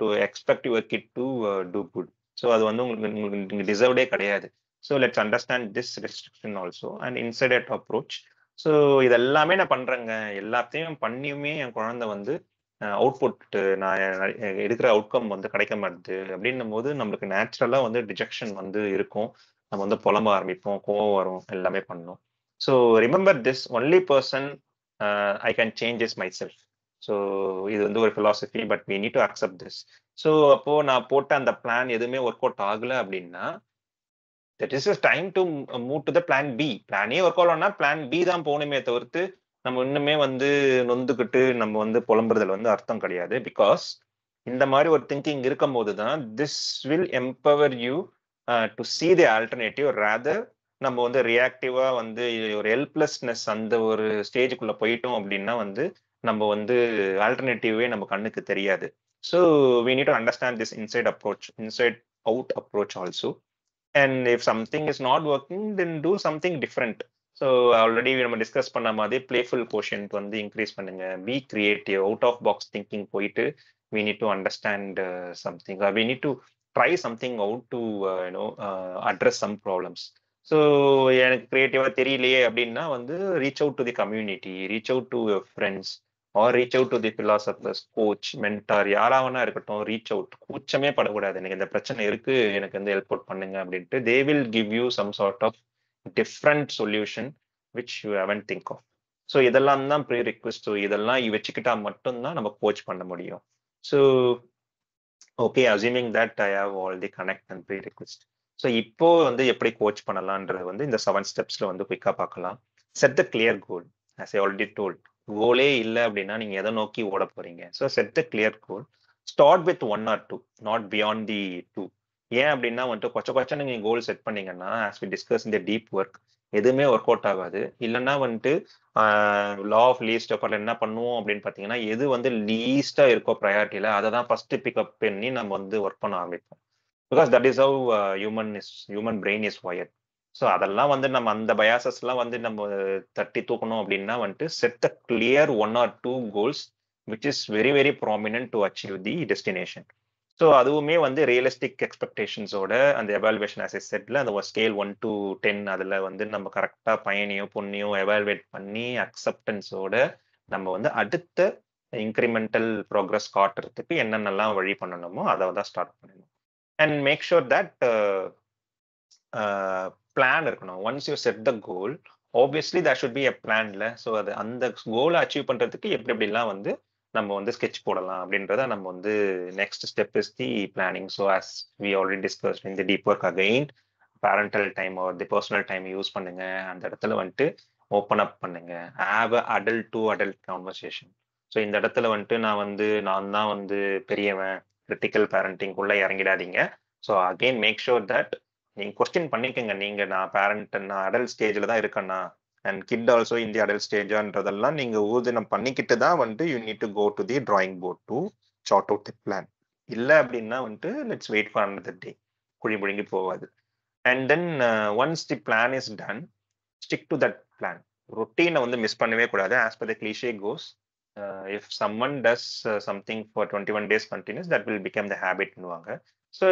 to expect your kid to do good so அது வந்து உங்களுக்கு உங்களுக்கு நீங்கள் டிசர்வ்டே கிடையாது so let's understand this restriction also and inside out approach so இதெல்லாமே நான் பண்ணுறேங்க எல்லாத்தையும் பண்ணியுமே என் குழந்தை வந்து அவுட்புட் நான் எடுக்கிற அவுட்கம் வந்து கிடைக்க மாட்டேது அப்படின்னும் போது நம்மளுக்கு நேச்சுரலாக வந்து டிஜெக்ஷன் வந்து இருக்கும் நம்ம வந்து புலம்ப ஆரம்பிப்போம் கோவம் வரும் எல்லாமே பண்ணோம் so remember this only person I can changes myself so இது வந்து ஒரு philosophy but we need to accept this so அப்போ நான் போட்ட அந்த பிளான் எதுவுமே ஒர்க் அவுட் ஆகலை அப்படின்னா that is is time to move to the plan B பிளானே ஒர்க் அவுட்னா பிளான் பி தான் போகணுமே தவிர்த்து நம்ம இன்னுமே வந்து நொந்துக்கிட்டு நம்ம வந்து புலம்புறதுல வந்து அர்த்தம் கிடையாது பிகாஸ் இந்த மாதிரி ஒரு திங்கிங் இருக்கும் போது தான் this will empower you to see the alternative rather நம்ம வந்து ரியாக்டிவா வந்து ஒரு ஹெல்ப்லெஸ்னஸ் அந்த ஒரு ஸ்டேஜுக்குள்ள போயிட்டோம் அப்படின்னா வந்து நம்ம வந்து ஆல்டர்னேட்டிவே நம்ம கண்ணுக்கு தெரியாது so we need to understand this inside approach inside out approach also and if something is not working then do something different so already நம்ம டிஸ்கஸ் பண்ண மாதிரி பிளேஃபுல் கோஷன் வந்து இன்க்ரீஸ் பண்ணுங்க be creative out of box thinking போயிட்டு we need to understand something we need to try something out to you know address some problems so எனக்கு கிரியேட்டிவாக தெரியலையே அப்படின்னா வந்து reach out to the community reach out to friends or reach out to the philosophers coach mentor யாராவனா இருக்கட்டும் reach out கூச்சமே படக்கூடாது எனக்கு இந்த பிரச்சனை இருக்கு எனக்கு வந்து ஹெல்ப் அவுட் பண்ணுங்க அப்படின்ட்டு they will give you some sort of different solution which you haven't think of so இதெல்லாம் தான் ப்ரீ ரிக்வெஸ்ட் இதெல்லாம் வச்சுக்கிட்டா மட்டும்தான் நம்ம கோச் பண்ண முடியும் so okay assuming that I have all the connect and prerequisite so இப்போ வந்து எப்படி கோச் பண்ணலான்றது வந்து இந்த செவன் ஸ்டெப்ஸில் வந்து குயிக்காக பார்க்கலாம் set the clear goal as I already told கோலே இல்லை அப்படின்னா நீங்கள் எதை நோக்கி ஓட போகிறீங்க so set the clear goal start with one or two not beyond the two ஏன் அப்படின்னா வந்துட்டு கொச்ச கொச்ச நீங்கள் கோல் செட் பண்ணீங்கன்னா ஆஸ் வி டிஸ்கஸ் இந்த டீப் ஒர்க் எதுவுமே ஒர்க் அவுட் ஆகாது இல்லைன்னா வந்துட்டு லா ஆஃப் லீஸ்ட் எஃபர்ட்ல என்ன பண்ணுவோம் அப்படின்னு பார்த்தீங்கன்னா எது வந்து லீஸ்டாக இருக்கோ ப்ரையாரிட்டியில் அதை தான் ஃபஸ்ட்டு பிக்கப் பண்ணி நம்ம வந்து ஒர்க் பண்ண ஆரம்பிப்போம் because that is how human is human brain is wire so அதெல்லாம் வந்து நம்ம அந்த பயாசஸ்லாம் வந்து நம்ம தட்டி தூக்கணும் அப்படின்னா வந்துட்டு set a clear one or two goals which is very very prominent to achieve the destination so அதுவுமே வந்து ரியலிஸ்டிக் எக்ஸ்பெக்டேஷன்ஸோட அந்த எவால்வேஷன் அசஸ் செட்டில் அந்த ஸ்கேல் ஒன் டு டென் அதில் வந்து நம்ம கரெக்டாக பையனையோ பொண்ணையோ எவால்வேட் பண்ணி அக்செப்டன்ஸோட நம்ம வந்து அடுத்த இன்க்ரிமெண்டல் ப்ரோக்ரஸ் காட்டுறதுக்கு என்னென்னலாம் வழி பண்ணணுமோ அதை தான் ஸ்டார்ட் பண்ணணும் and make sure that plan இருக்கணும் once you set the goal obviously that should be a பிளான்ல ஸோ அது அந்த கோலை அச்சீவ் பண்ணுறதுக்கு எப்படி எப்படிலாம் வந்து நம்ம வந்து ஸ்கெட்ச் போடலாம் அப்படின்றத நம்ம வந்து next step is the planning so as we already discuss இந்த deep work again parental time or the personal time use பண்ணுங்க அந்த இடத்துல வந்துட்டு ஓப்பன் அப் பண்ணுங்க have a adult to adult conversation so இந்த இடத்துல வந்துட்டு நான் வந்து நான் தான் வந்து பெரியவன் கிரிட்டிக்கல் பேரண்டிங்குள்ளே இறங்கிடாதீங்க so again make sure that நீங்கள் கொஸ்டின் பண்ணிக்கோங்க நீங்கள் நான் பேரண்ட் நான் அடல்ட் ஸ்டேஜில் தான் இருக்கேன்னா அண்ட் கிட் ஆல்சோ இந்திய அடல் ஸ்டேஜான்றதெல்லாம் நீங்க ஊர்தினம் பண்ணிக்கிட்டு தான் வந்துட்டு you need to go to the drawing board to chart out the plan இல்லை அப்படின்னா வந்துட்டு let's wait for another day குழி முழுங்கி போகாது and then once the plan is done stick to that plan ரொட்டீனை வந்து மிஸ் பண்ணவே கூடாது as per the cliche goes if someone does something for twenty one days continues that will become the ஹேபிட்னுவாங்க so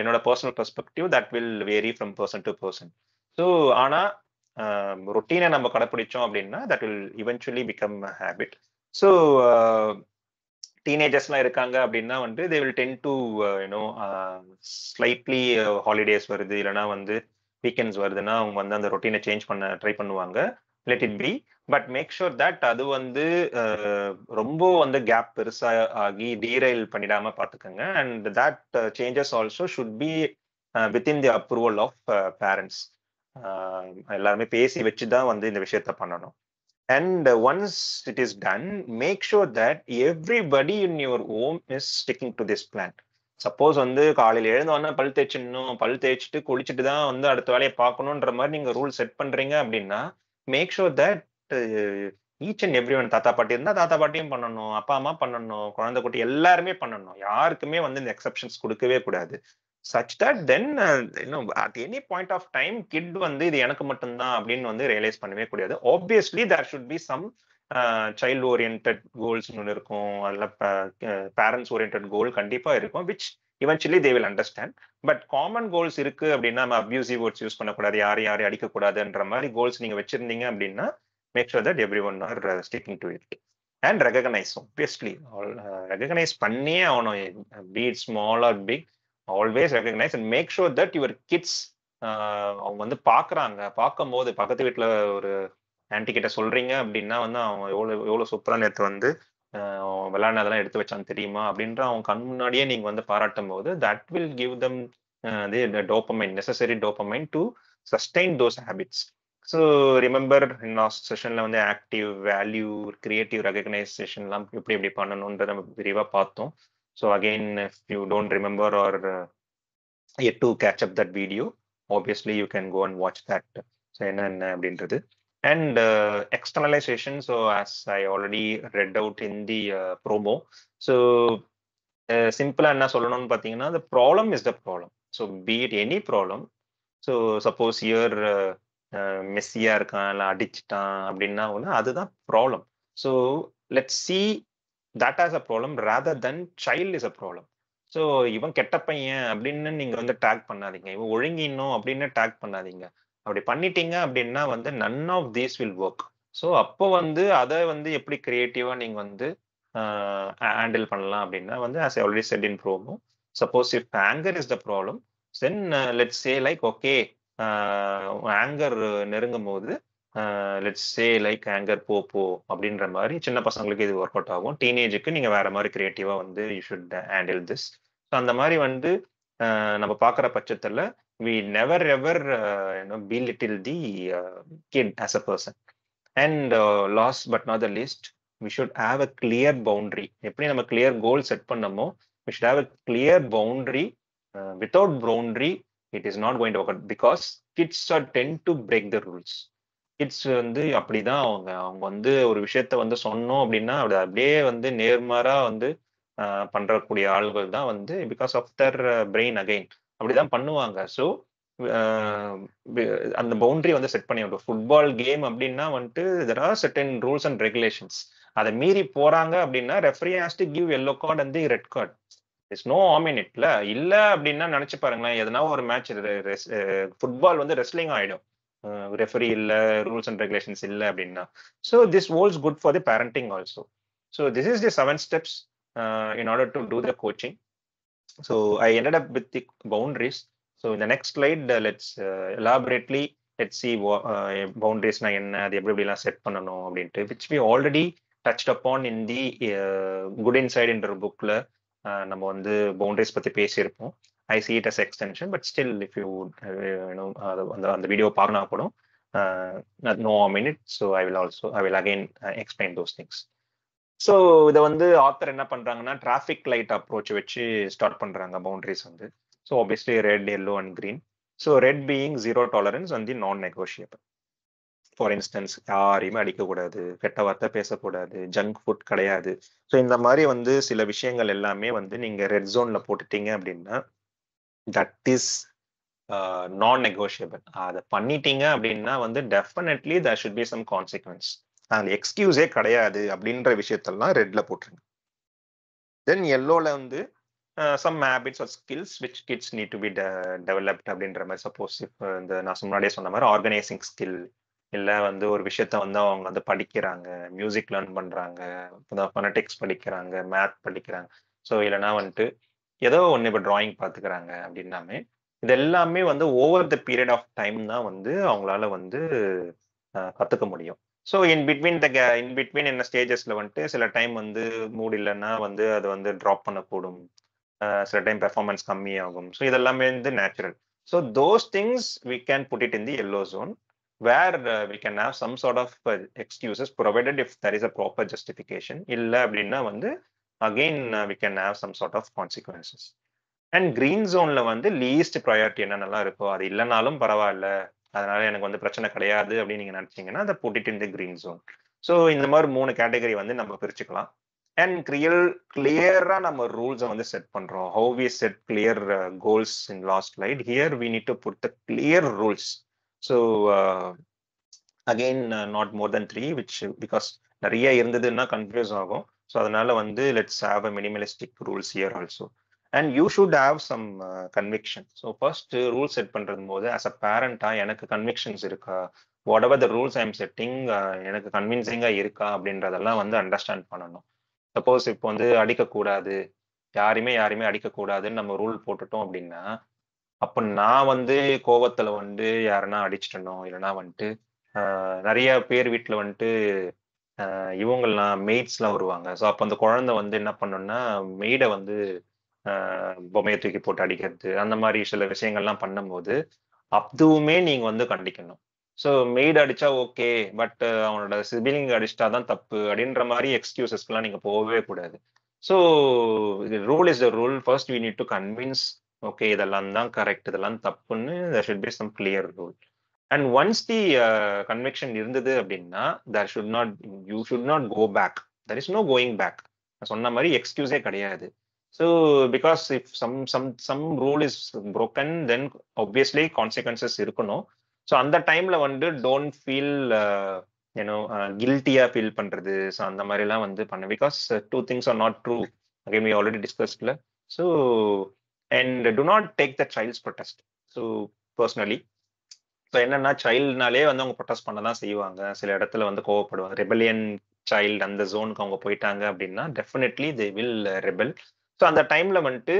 என்னோட personal perspective that will vary from person to person so ஆனால் ரொட்டீனை நம்ம கடைப்பிடிச்சோம் அப்படின்னா that will eventually become habit so டீனேஜர்ஸ்லாம் இருக்காங்க அப்படின்னா வந்து they will tend to you know slightly holidays வருது இல்லைனா வந்து வீக்கெண்ட்ஸ் வருதுன்னா அவங்க வந்து அந்த ரொட்டீனை சேஞ்ச் பண்ண ட்ரை பண்ணுவாங்க let it be but make sure that அது வந்து ரொம்ப வந்து கேப் பெருசா ஆகி டீரைல் பண்ணிடாம பார்த்துக்கோங்க and that changes also should be within the approval of parents எல்லாருமே பேசி வச்சு தான் வந்து இந்த விஷயத்த பண்ணணும் and once it is done make sure that everybody in your home is sticking to this plan suppose வந்து காலையில் உடனே பல் தேய்ச்சிடணும் பல் தேய்ச்சிட்டு குளிச்சுட்டு தான் வந்து அடுத்த வேலையை பார்க்கணுன்ற மாதிரி நீங்கள் ரூல் செட் பண்ணுறீங்க அப்படின்னா make sure that each and every one தாத்தா பாட்டி இருந்தால் தாத்தா பாட்டியும் பண்ணணும் அப்பா அம்மா பண்ணணும் குழந்தை குட்டி எல்லாருமே பண்ணணும் யாருக்குமே வந்து இந்த எக்ஸப்ஷன்ஸ் கொடுக்கவே கூடாது சச் தட் தென் இன்னும் at any point of time kid வந்து இது எனக்கு மட்டும்தான் அப்படின்னு வந்து ரியலைஸ் பண்ணவே கூடாது obviously there should be some child orient கோல்ஸ்னு ஒன்று இருக்கும் அதில் பேரண்ட்ஸ் ஓரியன்ட் கோல் கண்டிப்பாக இருக்கும் which eventually they will understand but common goals இருக்கு அப்படின்னா நம்ம அப்யூசிவ் வேர்ட்ஸ் யூஸ் பண்ணக்கூடாது யார் யாரையும் அடிக்கக்கூடாதுன்ற மாதிரி கோல்ஸ் நீங்கள் வச்சிருந்தீங்க அப்படின்னா make sure that every one are sticking to it and recognise obviously recognise பண்ணியே ஆகணும் be it small or big always recognise and make sure that your kids அவங்க வந்து பார்க்குறாங்க பார்க்கும்போது பக்கத்து வீட்டில் ஒரு ஆன்டி கிட்ட சொல்றீங்க அப்படின்னா வந்து அவங்க எவ்வளோ எவ்வளோ சூப்பராக நேற்று வந்து விளையாடினதெல்லாம் எடுத்து வச்சான்னு தெரியுமா அப்படின்ற அவங்க கண் முன்னாடியே நீங்கள் வந்து பாராட்டும் போது தட் வில் கிவ் தம் அது dopamine necessary dopamine to sustain those habits so remember last செஷனில் வந்து ஆக்டிவ் வேல்யூ கிரியேட்டிவ் ரெகனைசேஷன்லாம் எப்படி எப்படி பண்ணணுன்றத நம்ம விரிவாக பார்த்தோம் So again, if you don't remember or uh, yet to catch up that video, obviously you can go and watch that. So uh, and uh, externalization. So as I already read out in the uh, promo, so uh, simple and சொல்லணும்னு பார்த்தீங்கன்னா the problem is the problem. So be it any problem. So suppose here மெஸ்ஸியா uh, uh, இருக்கான் இல்லை அடிச்சிட்டான் that's the problem. So let's see. That as a problem rather than child is a problem so இவன் கெட்ட பையன் அப்படின்னு நீங்கள் வந்து டேக் பண்ணாதீங்க இவன் ஒழுங்கினும் அப்படின்னு டேக் பண்ணாதீங்க அப்படி பண்ணிட்டீங்க அப்படின்னா வந்து none of these will work so அப்போ வந்து அதை வந்து எப்படி கிரியேட்டிவாக நீங்கள் வந்து ஹேண்டில் பண்ணலாம் அப்படின்னா வந்து as already set in promo suppose if anger is the problem then let's say like okay anger நெருங்கும் போது லெட்ஸ் சே லைக் ஆங்கர் போ போ அப்படின்ற மாதிரி சின்ன பசங்களுக்கு இது ஒர்க் அவுட் ஆகும் டீனேஜுக்கு நீங்கள் வேற மாதிரி கிரியேட்டிவாக வந்து you should handle this so அந்த மாதிரி வந்து நம்ம பார்க்குற பட்சத்தில் we never ever belittle the kid as a person and last but not the least we should have a clear boundary எப்படி நம்ம கிளியர் கோல் செட் பண்ணமோ we should have a clear boundary without boundary it is not going to work out because kids are tend to break the rules kids வந்து அப்படிதான் அவங்க அவங்க வந்து ஒரு விஷயத்த வந்து சொன்னோம் அப்படின்னா அப்படி அப்படியே வந்து நேர்மாறா வந்து பண்றக்கூடிய ஆள்கள் தான் வந்து because of their brain again அப்படிதான் பண்ணுவாங்க ஸோ அந்த பவுண்டரி வந்து செட் பண்ணி விடுவோம் ஃபுட்பால் கேம் அப்படின்னா வந்துட்டு there are certain rules and regulations அதை மீறி போறாங்க அப்படின்னா referee has to give yellow card and the red card it's no ஆமினிட்ல இல்லை அப்படின்னா நினைச்சு பாருங்களேன் எதனா ஒரு மேட்ச் ஃபுட்பால் uh, வந்து ரெஸ்லிங் ஆயிடும் ரெஃபரி இல்லை ரூல்ஸ் அண்ட் ரெகுலேஷன்ஸ் இல்லை அப்படின்னா so this holds good for the parenting also so this is the seven steps in order to do the coaching so I ended up with the boundaries so இந்த next slide let's elaborately let see பவுண்டரிஸ்னா என்ன அது எப்படி எப்படிலாம் set பண்ணணும் அப்படின்ட்டு which we already touch upon in the good இன்சைடுன்ற புக்கில் நம்ம வந்து பவுண்டரிஸ் பற்றி பேசியிருப்போம் I see it as extension but still if you you know அந்த அந்த வீடியோ பார்க்கனா கூட no mean it so I will also I will again explain those things so இதை வந்து ஆத்தர் என்ன பண்ணுறாங்கன்னா டிராஃபிக் லைட் அப்ரோச் வச்சு ஸ்டார்ட் பண்ணுறாங்க பவுண்ட்ரிஸ் வந்து so obviously red yellow and green so red being zero tolerance வந்து நான் negotiable for instance யாரையுமே அடிக்கக்கூடாது கெட்ட வார்த்தை பேசக்கூடாது ஜங்க் ஃபுட் கிடையாது ஸோ இந்த மாதிரி வந்து சில விஷயங்கள் எல்லாமே வந்து நீங்கள் ரெட் ஜோனில் போட்டுட்டீங்க அப்படின்னா தட் இஸ் நான் நெகோஷியபிள் அதை பண்ணிட்டீங்க அப்படின்னா வந்து definitely there should be some consequence அந்த எக்ஸ்கியூஸே கிடையாது அப்படின்ற விஷயத்தெல்லாம் ரெட்ல போட்டுருங்க தென் எல்லோவில் வந்து some habits or skills which kids need to be developed அப்படின்ற மாதிரி சப்போஸ் இப்போ இந்த நான் முன்னாடியே சொன்ன மாதிரி ஆர்கனைசிங் ஸ்கில் இல்லை வந்து ஒரு விஷயத்த வந்து அவங்க வந்து படிக்கிறாங்க மியூசிக் லேர்ன் பண்ணுறாங்க ஃபனட்டிக்ஸ் படிக்கிறாங்க மேத் படிக்கிறாங்க ஸோ இல்லைனா வந்துட்டு ஏதோ ஒன்று இப்போ டிராயிங் பார்த்துக்கிறாங்க அப்படின்னாமே இது எல்லாமே வந்து over the period of time தான் வந்து அவங்களால வந்து கற்றுக்க முடியும் so in between the in between என்ன ஸ்டேஜஸில் வந்துட்டு சில டைம் வந்து மூட் இல்லைன்னா வந்து அது வந்து ட்ராப் பண்ணக்கூடும் சில டைம் பெர்ஃபார்மன்ஸ் கம்மியாகும் ஸோ இதெல்லாமே வந்து natural so those things we can put it in the yellow zone where we can have some sort of excuses provided if there is a proper justification இல்லை அப்படின்னா வந்து again we can have some sort of consequences and green ஜோன்ல வந்து least priority என்னென்னலாம் இருக்கோ அது இல்லைனாலும் பரவாயில்ல அதனால் எனக்கு வந்து பிரச்சனை கிடையாது அப்படின்னு நீங்கள் நினைச்சீங்கன்னா அதை போட்டுட்டு இந்த க்ரீன் ஜோன் ஸோ இந்த மாதிரி மூணு கேட்டகரி வந்து நம்ம பிரிச்சுக்கலாம் அண்ட் கிரியல் கிளியரா நம்ம ரூல்ஸை வந்து செட் பண்ணுறோம் how we set clear goals in last light here we need to put the clear rules so again not more than three which because நிறைய இருந்ததுன்னா கன்ஃபியூஸ் ஆகும் ஸோ அதனால வந்து let's have a minimalistic rules here also and you should have some conviction so first rule set பண்ணுறது போது as a பேரண்டா எனக்கு convictions இருக்கா whatever the rules I am setting எனக்கு கன்வின்சிங்காக இருக்கா அப்படின்றதெல்லாம் வந்து அண்டர்ஸ்டாண்ட் பண்ணணும் சப்போஸ் இப்போ வந்து அடிக்கக்கூடாது யாருமே யாருமே அடிக்கக்கூடாதுன்னு நம்ம ரூல் போட்டுட்டோம் அப்படின்னா அப்போ நான் வந்து கோவத்தில் வந்துட்டு யாருன்னா அடிச்சிட்டணும் இல்லைன்னா வந்துட்டு நிறைய பேர் வீட்டில் வந்துட்டு இவங்கெல்லாம் மெய்ட்ஸ்லாம் வருவாங்க. ஸோ அப்போ அந்த குழந்தை வந்து என்ன பண்ணும்னா, மெய்டை வந்து பொம்மையை தூக்கி போட்டு அடிக்கிறது, அந்த மாதிரி சில விஷயங்கள்லாம் பண்ணும்போது, அதுவுமே நீங்கள் வந்து கண்டிக்கணும். ஸோ மெய்டு அடிச்சா ஓகே. பட் அவனோட சிபிலிங் அடிச்சிட்டா தான் தப்பு அப்படின்ற மாதிரி எக்ஸ்கியூசஸ்க்குலாம் நீங்கள் போகவே கூடாது. So rule is the rule. First we need to convince okay இதெல்லாம் தான் கரெக்ட். இதெல்லாம் தப்புன்னு should be some clear rule. And once the conviction இருந்தது அப்படின்னா there should not you should not go back there is no going back நான் சொன்ன மாதிரி எக்ஸ்கியூஸே கிடையாது so because if some some some rule is broken then obviously consequences இருக்கணும் so அந்த டைம்ல வந்து டோன்ட் ஃபீல் ஏன்னோ கில்ட்டியா ஃபீல் பண்றது ஸோ அந்த மாதிரிலாம் வந்து பண்ண because two things are not true again we already டிஸ்கஸ்ட்ல so and to not take the child's protest so personally so என்னன்னா சைல்டுனாலே வந்து அவங்க ப்ரொட்டஸ்ட் பண்ண தான் செய்வாங்க சில இடத்துல வந்து கோவப்படுவாங்க ரெபலியன் சைல்டு அந்த ஜோனுக்கு அவங்க போயிட்டாங்க அப்படின்னா definitely they will rebel so அந்த டைம்ல வந்துட்டு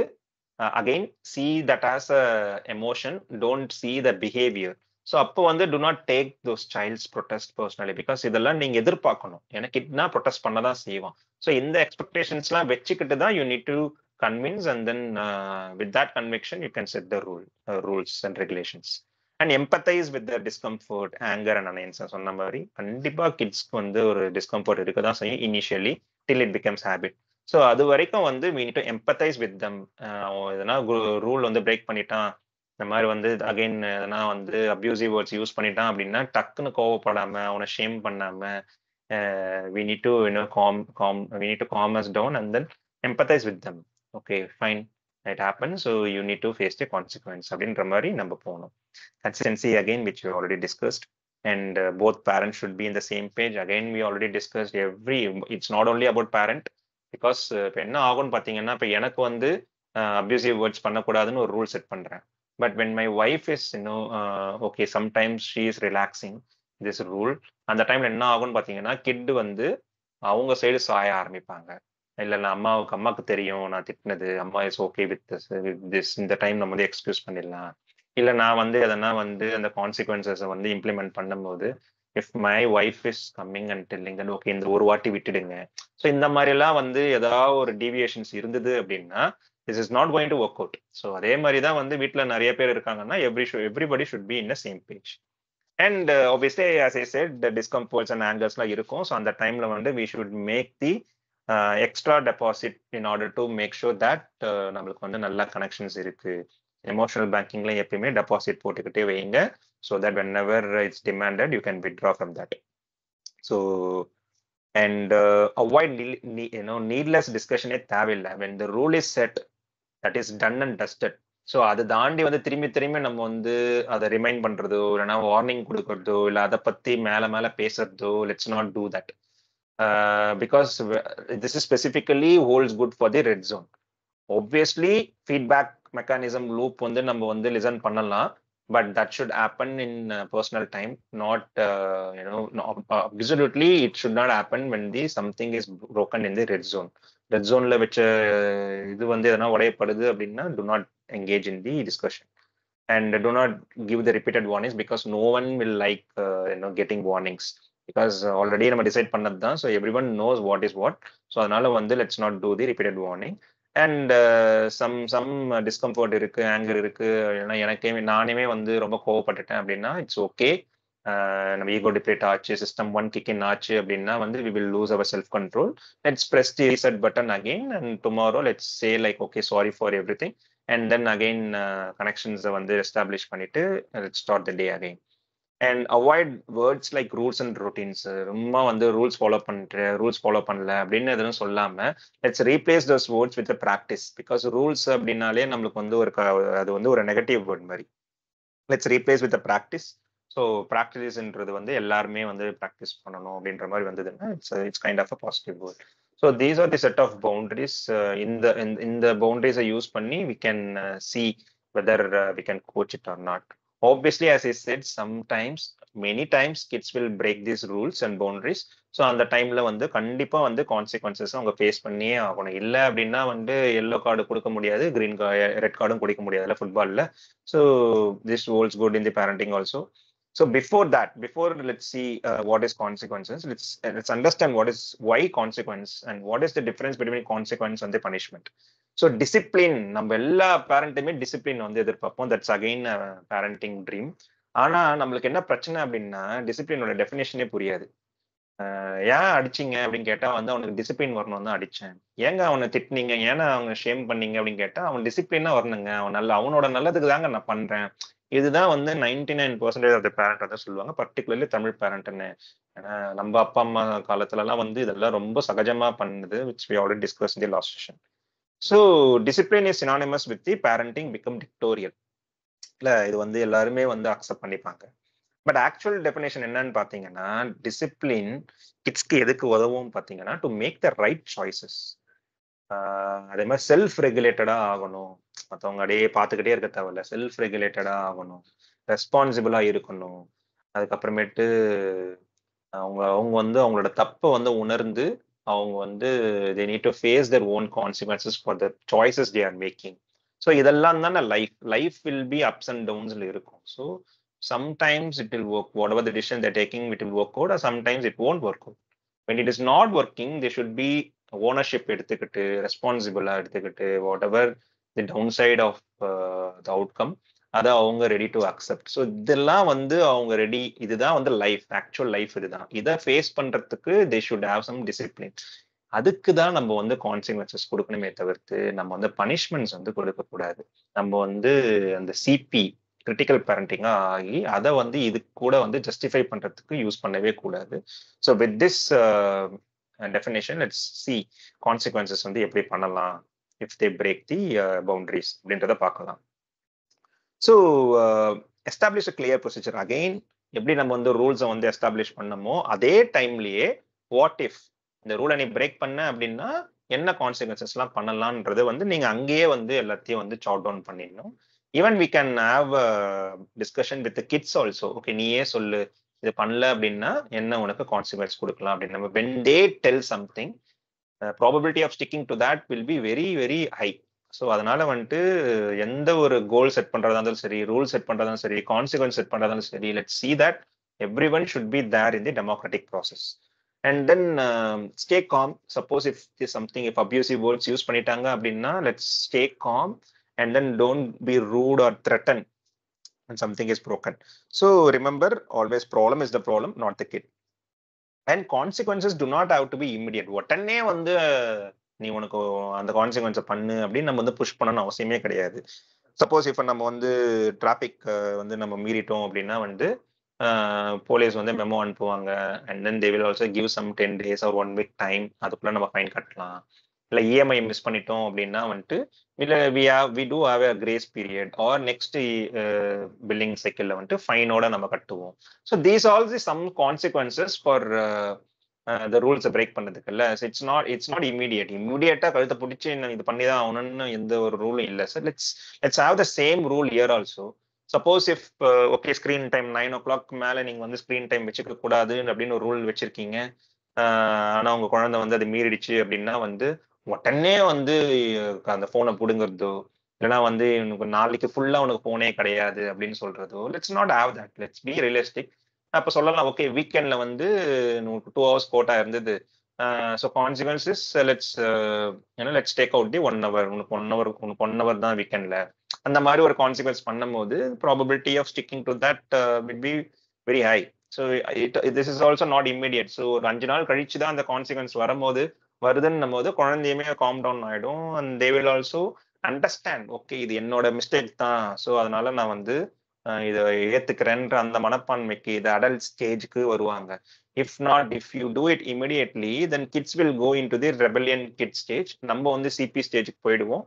again see that as a emotion don't see the behaviour so அப்போ வந்து to not take those child's protest personally because இதெல்லாம் நீங்கள் எதிர்பார்க்கணும் எனக்கு இதுனா ப்ரொட்டஸ்ட் பண்ண தான் செய்வான் ஸோ இந்த எக்ஸ்பெக்டேஷன்ஸ்லாம் வச்சுக்கிட்டு தான் you need to convince and then with that conviction you can set the rule rules and regulations and empathise with discomfort anger and annoyance சொன்ன மாதிரி கண்டிப்பாக கிட்ஸ்க்கு வந்து ஒரு டிஸ்கம்ஃபர்ட் இருக்க தான் செய்யும் initially till it becomes habit so அது வரைக்கும் வந்து me to empathise with them எதனா ரூல் வந்து பிரேக் பண்ணிட்டான் இந்த மாதிரி வந்து அகைன் எதனா வந்து அப்யூசிவ் வேர்ட்ஸ் யூஸ் பண்ணிட்டான் அப்படின்னா டக்குன்னு கோவப்படாம அவனை ஷேம் பண்ணாம we need to calm calm we need to calms down and then empathise with them okay fine it happened so you need to face the consequence அப்படின்ற மாதிரி நம்ம போகணும் consistency again which you already discussed and both parent should be in the same page again we already discussed every it's not only about parent because இப்போ என்ன ஆகும்னு பார்த்தீங்கன்னா இப்போ எனக்கு வந்து அப்யூசிவ் uh, வேர்ட்ஸ் பண்ணக்கூடாதுன்னு ஒரு ரூல் செட் பண்ணுறேன் but when my wife is இன்னும் okay sometimes she is relaxing this rule அந்த டைம்ல என்ன ஆகும்னு பார்த்தீங்கன்னா கிட் வந்து அவங்க சைடு சாய ஆரம்பிப்பாங்க இல்ல நான் அம்மாவுக்கு அம்மாக்கு தெரியும் நான் திட்டினது அம்மா is okay with this this இந்த டைம் நம்ம வந்து எக்ஸ்கியூஸ் பண்ணிடலாம் இல்ல நான் வந்து எதனா வந்து அந்த கான்சிக்வன்சஸை வந்து இம்ப்ளிமெண்ட் பண்ணும்போது if my wife is coming and telling okay இந்த ஒரு வாட்டி விட்டுடுங்க ஸோ இந்த மாதிரிலாம் வந்து ஏதாவது ஒரு டீவியேஷன்ஸ் இருந்தது அப்படின்னா this is not going to work out so அதே மாதிரி தான் வந்து வீட்டில் நிறைய பேர் இருக்காங்கன்னா every everybody should be in a same page and obviously as I said discomforts and ஆங்கர்ஸ்லாம் இருக்கும் ஸோ அந்த டைமில் வந்து we should make the extra deposit in order to make sure that நம்மளுக்கு வந்து நல்ல கனெக்ஷன்ஸ் இருக்கு எமோஷனல் பேங்கிங்ல எப்பயுமே டெபாசிட் போட்டுக்கிட்டே வைங்க so that whenever it's demanded you can withdraw from that so and avoid you know needless டிஸ்கஷனே தேவையில்லை when the rule is set that is done and dusted so அதை தாண்டி வந்து திரும்பி திரும்பி நம்ம வந்து அதை ரிமைண்ட் பண்றதோ இல்லைன்னா வார்னிங் கொடுக்கறதோ இல்லை அதை பத்தி மேல மேல பேசுறதோ let's not do that Uh, because this is specifically holds good for the red zone. Obviously, feedback mechanism loop on number on the listen panala, but that should happen in uh, personal time not uh, you know absolutely it should not happen when the something is broken in the red zone red ஜோன்ல வச்ச uh, இது வந்து எதனா உடையப்படுது do not engage in the discussion and do not give the repeated warnings because no one will like uh, you know getting warnings. Because already uh, நம்ம decide பண்ணது தான் so every one knows what is what so அதனால வந்து let's not do the repeated warning and some some discomfort இருக்கு ஆங்கர் இருக்கு ஏன்னா எனக்கே நானே வந்து ரொம்ப கோவப்பட்டுட்டேன் அப்படின்னா இட்ஸ் ஓகே uh, நம்ம ஈகோ டிப்ளேட் ஆச்சு சிஸ்டம் ஒன் கிக்கின் ஆச்சு அப்படின்னா வந்து we will lose our self control let's press the reset button again and tomorrow let's say like okay sorry for everything and then again கனெக்ஷன்ஸை வந்து establish பண்ணிட்டு let's start the day again and avoid words like rules and routines ரொம்ப வந்து rules follow பண்ணுற rules follow பண்ணல அப்படின்னு எதுவும் சொல்லாமல் let's replace those words with practice because rules அப்படின்னாலே நம்மளுக்கு வந்து ஒரு அது வந்து ஒரு நெகட்டிவ் வேர்ட் மாதிரி let's replace with practice so ப்ராக்டிஸ்ன்றது வந்து எல்லாருமே வந்து ப்ராக்டிஸ் பண்ணணும் அப்படின்ற மாதிரி வந்ததுன்னா it's it's kind of a positive word so these are the set of boundaries இந்த இந்த பவுண்டரிஸை யூஸ் பண்ணி we can see whether we can coach it or not obviously as is said sometimes many times kids will break this rules and boundaries so அந்த டைம்ல வந்து கண்டிப்பா வந்து consequences அவங்க ஃபேஸ் பண்ணியே ஆகணும் இல்லை அப்படின்னா வந்து எல்லோ கார்டு கொடுக்க முடியாது கிரீன் கார்டு ரெட் கார்டும் கொடுக்க முடியாதுல்ல ஃபுட்பால்ல so this rules good in the parenting also so before that before let see what is consequences let's let's understand what is why consequence and what is the difference between consequence வந்து punishment so discipline நம்ம எல்லா பேரண்ட்டுமே discipline வந்து எதிர்பார்ப்போம் that's again parenting dream ஆனால் நம்மளுக்கு என்ன பிரச்சனை அப்படின்னா டிசிப்ளினோட டெஃபினேஷனே புரியாது ஏன் அடிச்சிங்க அப்படின்னு கேட்டால் வந்து அவனுக்கு டிசிப்ளின் வரணும் தான் அடித்தேன் ஏங்க அவனை திட்டினீங்க ஏன்னா அவங்க ஷேம் பண்ணீங்க அப்படின்னு கேட்டால் அவன் டிசிப்ளினாக வரணுங்க அவன் நல்ல அவனோட நல்லதுக்கு தாங்க நான் பண்ணுறேன் இதுதான் வந்து ninety nine percentage of the parent தான் சொல்லுவாங்க பர்டிகுலர்லி தமிழ் பேரண்ட்னு ஏன்னா நம்ம அப்பா அம்மா காலத்துலலாம் வந்து இதெல்லாம் ரொம்ப சகஜமாக பண்ணுது which we already discuss the last session so discipline is synonymous with the parenting become dictatorial இல்லை இது வந்து எல்லாருமே வந்து அக்செப்ட் பண்ணிப்பாங்க பட் ஆக்சுவல் டெபினேஷன் என்னன்னு பார்த்தீங்கன்னா டிசிப்ளின் கிட்ஸ்க்கு எதுக்கு உதவும் பார்த்தீங்கன்னா to make the right choices அதே மாதிரி செல்ஃப் ரெகுலேட்டடாக ஆகணும் மற்றவங்க அப்படியே பார்த்துக்கிட்டே இருக்க தேவையில்ல செல்ஃப் ரெகுலேட்டடாக ஆகணும் ரெஸ்பான்சிபிளாக இருக்கணும் அதுக்கப்புறமேட்டு அவங்க அவங்க வந்து அவங்களோட தப்பை வந்து உணர்ந்து அவங்க வந்து they need to face their own consequences for the choices they are making so இதெல்லாம் தானே life life will be ups and டவுன்ஸில் இருக்கும் so sometimes it will work whatever the decision they taking it will work out sometimes it won't work out when it is not working they should be ownership எடுத்துக்கிட்டு ரெஸ்பான்சிபிளாக எடுத்துக்கிட்டு whatever the downside of the outcome அதை அவங்க ready to accept so இதெல்லாம் வந்து அவங்க ready இதுதான் வந்து லைஃப் ஆக்சுவல் லைஃப் இதுதான் இதை ஃபேஸ் பண்ணுறதுக்கு they should have some discipline அதுக்கு தான் நம்ம வந்து கான்சிக்வன்சஸ் கொடுக்கணுமே தவிர்த்து நம்ம வந்து பனிஷ்மெண்ட்ஸ் வந்து கொடுக்கக்கூடாது நம்ம வந்து அந்த சிபி கிரிட்டிக்கல் பேரண்டிங்காக ஆகி அதை வந்து இது கூட வந்து ஜஸ்டிஃபை பண்ணுறதுக்கு யூஸ் பண்ணவே கூடாது so with this definition it's see consequences வந்து எப்படி பண்ணலாம் if they break the boundaries அப்படின்றத பார்க்கலாம் so establish clear procedure again எப்படி நம்ம வந்து ரூல்ஸை வந்து எஸ்டாப்ளிஷ் பண்ணமோ அதே டைம்லயே வாட் இஃப் இந்த ரூலை நீ பிரேக் பண்ண அப்படின்னா என்ன கான்சிக்வன்சஸ்லாம் பண்ணலான்றது வந்து நீங்கள் அங்கேயே வந்து எல்லாத்தையும் வந்து சார்ட் டவுன் பண்ணிடணும் even we can have discussion with kids also okay நீயே சொல்லு இது பண்ணல அப்படின்னா என்ன உனக்கு கான்சிக்வன்ஸ் கொடுக்கலாம் அப்படின்னு நம்ம when they tell something probability of sticking to that will be very very high so அதனால வந்துட்டு எந்த ஒரு கோல் செட் பண்றதா இருந்தாலும் சரி ரூல் செட் பண்றதாலும் சரி கான்சிக்வன்ஸ் செட் பண்றதாலும் சரி let see that every everyone should be there in the democratic process and then stay calm suppose if something if abusive words use பண்ணிட்டாங்க அப்படின்னா let stay calm and then don't be rude or threaten and something is broken so remember always problem is the problem not the kid and consequences do not have to be immediate உடனே வந்து நீ உனக்கு அந்த consequence பண்ணு அப்படின்னு நம்ம வந்து push பண்ணணும் அவசியமே கிடையாது சப்போஸ் இப்போ நம்ம வந்து டிராபிக் வந்து நம்ம மீறிட்டோம் அப்படின்னா வந்து போலீஸ் வந்து மெமோ அனுப்புவாங்க and then they will also give some ten days or one week time அதுக்குள்ள நம்ம ஃபைன் கட்டலாம் இல்லை இஎம்ஐ மிஸ் பண்ணிட்டோம் அப்படின்னா வந்துட்டு இல்லை we have we do have a grace period or next billing சைக்கிளில் வந்துட்டு ஃபைனோட நம்ம கட்டுவோம் so these all the some consequences for the ரூல்ஸை பிரேக் பண்ணதுக்கு இல்லை it's not it's not immediate இமீடியட்டா கழுத்தை பிடிச்சி இது பண்ணி தான் ஆகணும்னு எந்த ஒரு ரூலும் இல்லை sir let's let's have the same rule year also suppose if okay screen time nine o'clock மேலே நீங்கள் வந்து ஸ்க்ரீன் டைம் வச்சுக்க கூடாது அப்படின்னு ஒரு ரூல் வச்சிருக்கீங்க ஆனால் உங்கள் குழந்தை வந்து அது மீறிடுச்சு அப்படின்னா வந்து உடனே வந்து அந்த ஃபோனை பிடுங்குறதோ இல்லைனா வந்து உனக்கு நாளைக்கு ஃபுல்லாக உனக்கு ஃபோனே கிடையாது அப்படின்னு சொல்கிறதோ let's not have that let's be realistic அப்போ சொல்லலாம் ஓகே வீக்கெண்ட்ல வந்து உங்களுக்கு டூ ஹவர்ஸ் கோட்டா இருந்தது ஸோ கான்சிக்வன்ஸ் இஸ் லெட்ஸ் ஏன்னா let's take out the one hour உனக்கு ஒன் ஹவர் உனக்கு ஒன் ஹவர் தான் வீக்கெண்ட்ல அந்த மாதிரி ஒரு கான்சிக்வன்ஸ் பண்ணும்போது probability of sticking to that would be very high so it this is also not immediate so ஒரு அஞ்சு நாள் கழிச்சு தான் அந்த கான்சிக்வன்ஸ் வரும்போது வருதுன்னும் போது குழந்தையுமே காம் டவுன் ஆகிடும் and they will also understand okay இது என்னோட மிஸ்டேக் தான் ஸோ அதனால நான் வந்து இதை ஏத்துக்கிறேன்ற அந்த மனப்பான்மைக்கு இது அடல்ட் ஸ்டேஜ்க்கு வருவாங்க if not if you do it immediately then kids will go into the rebellion kid stage நம்ம வந்து சிபி ஸ்டேஜுக்கு போயிடுவோம்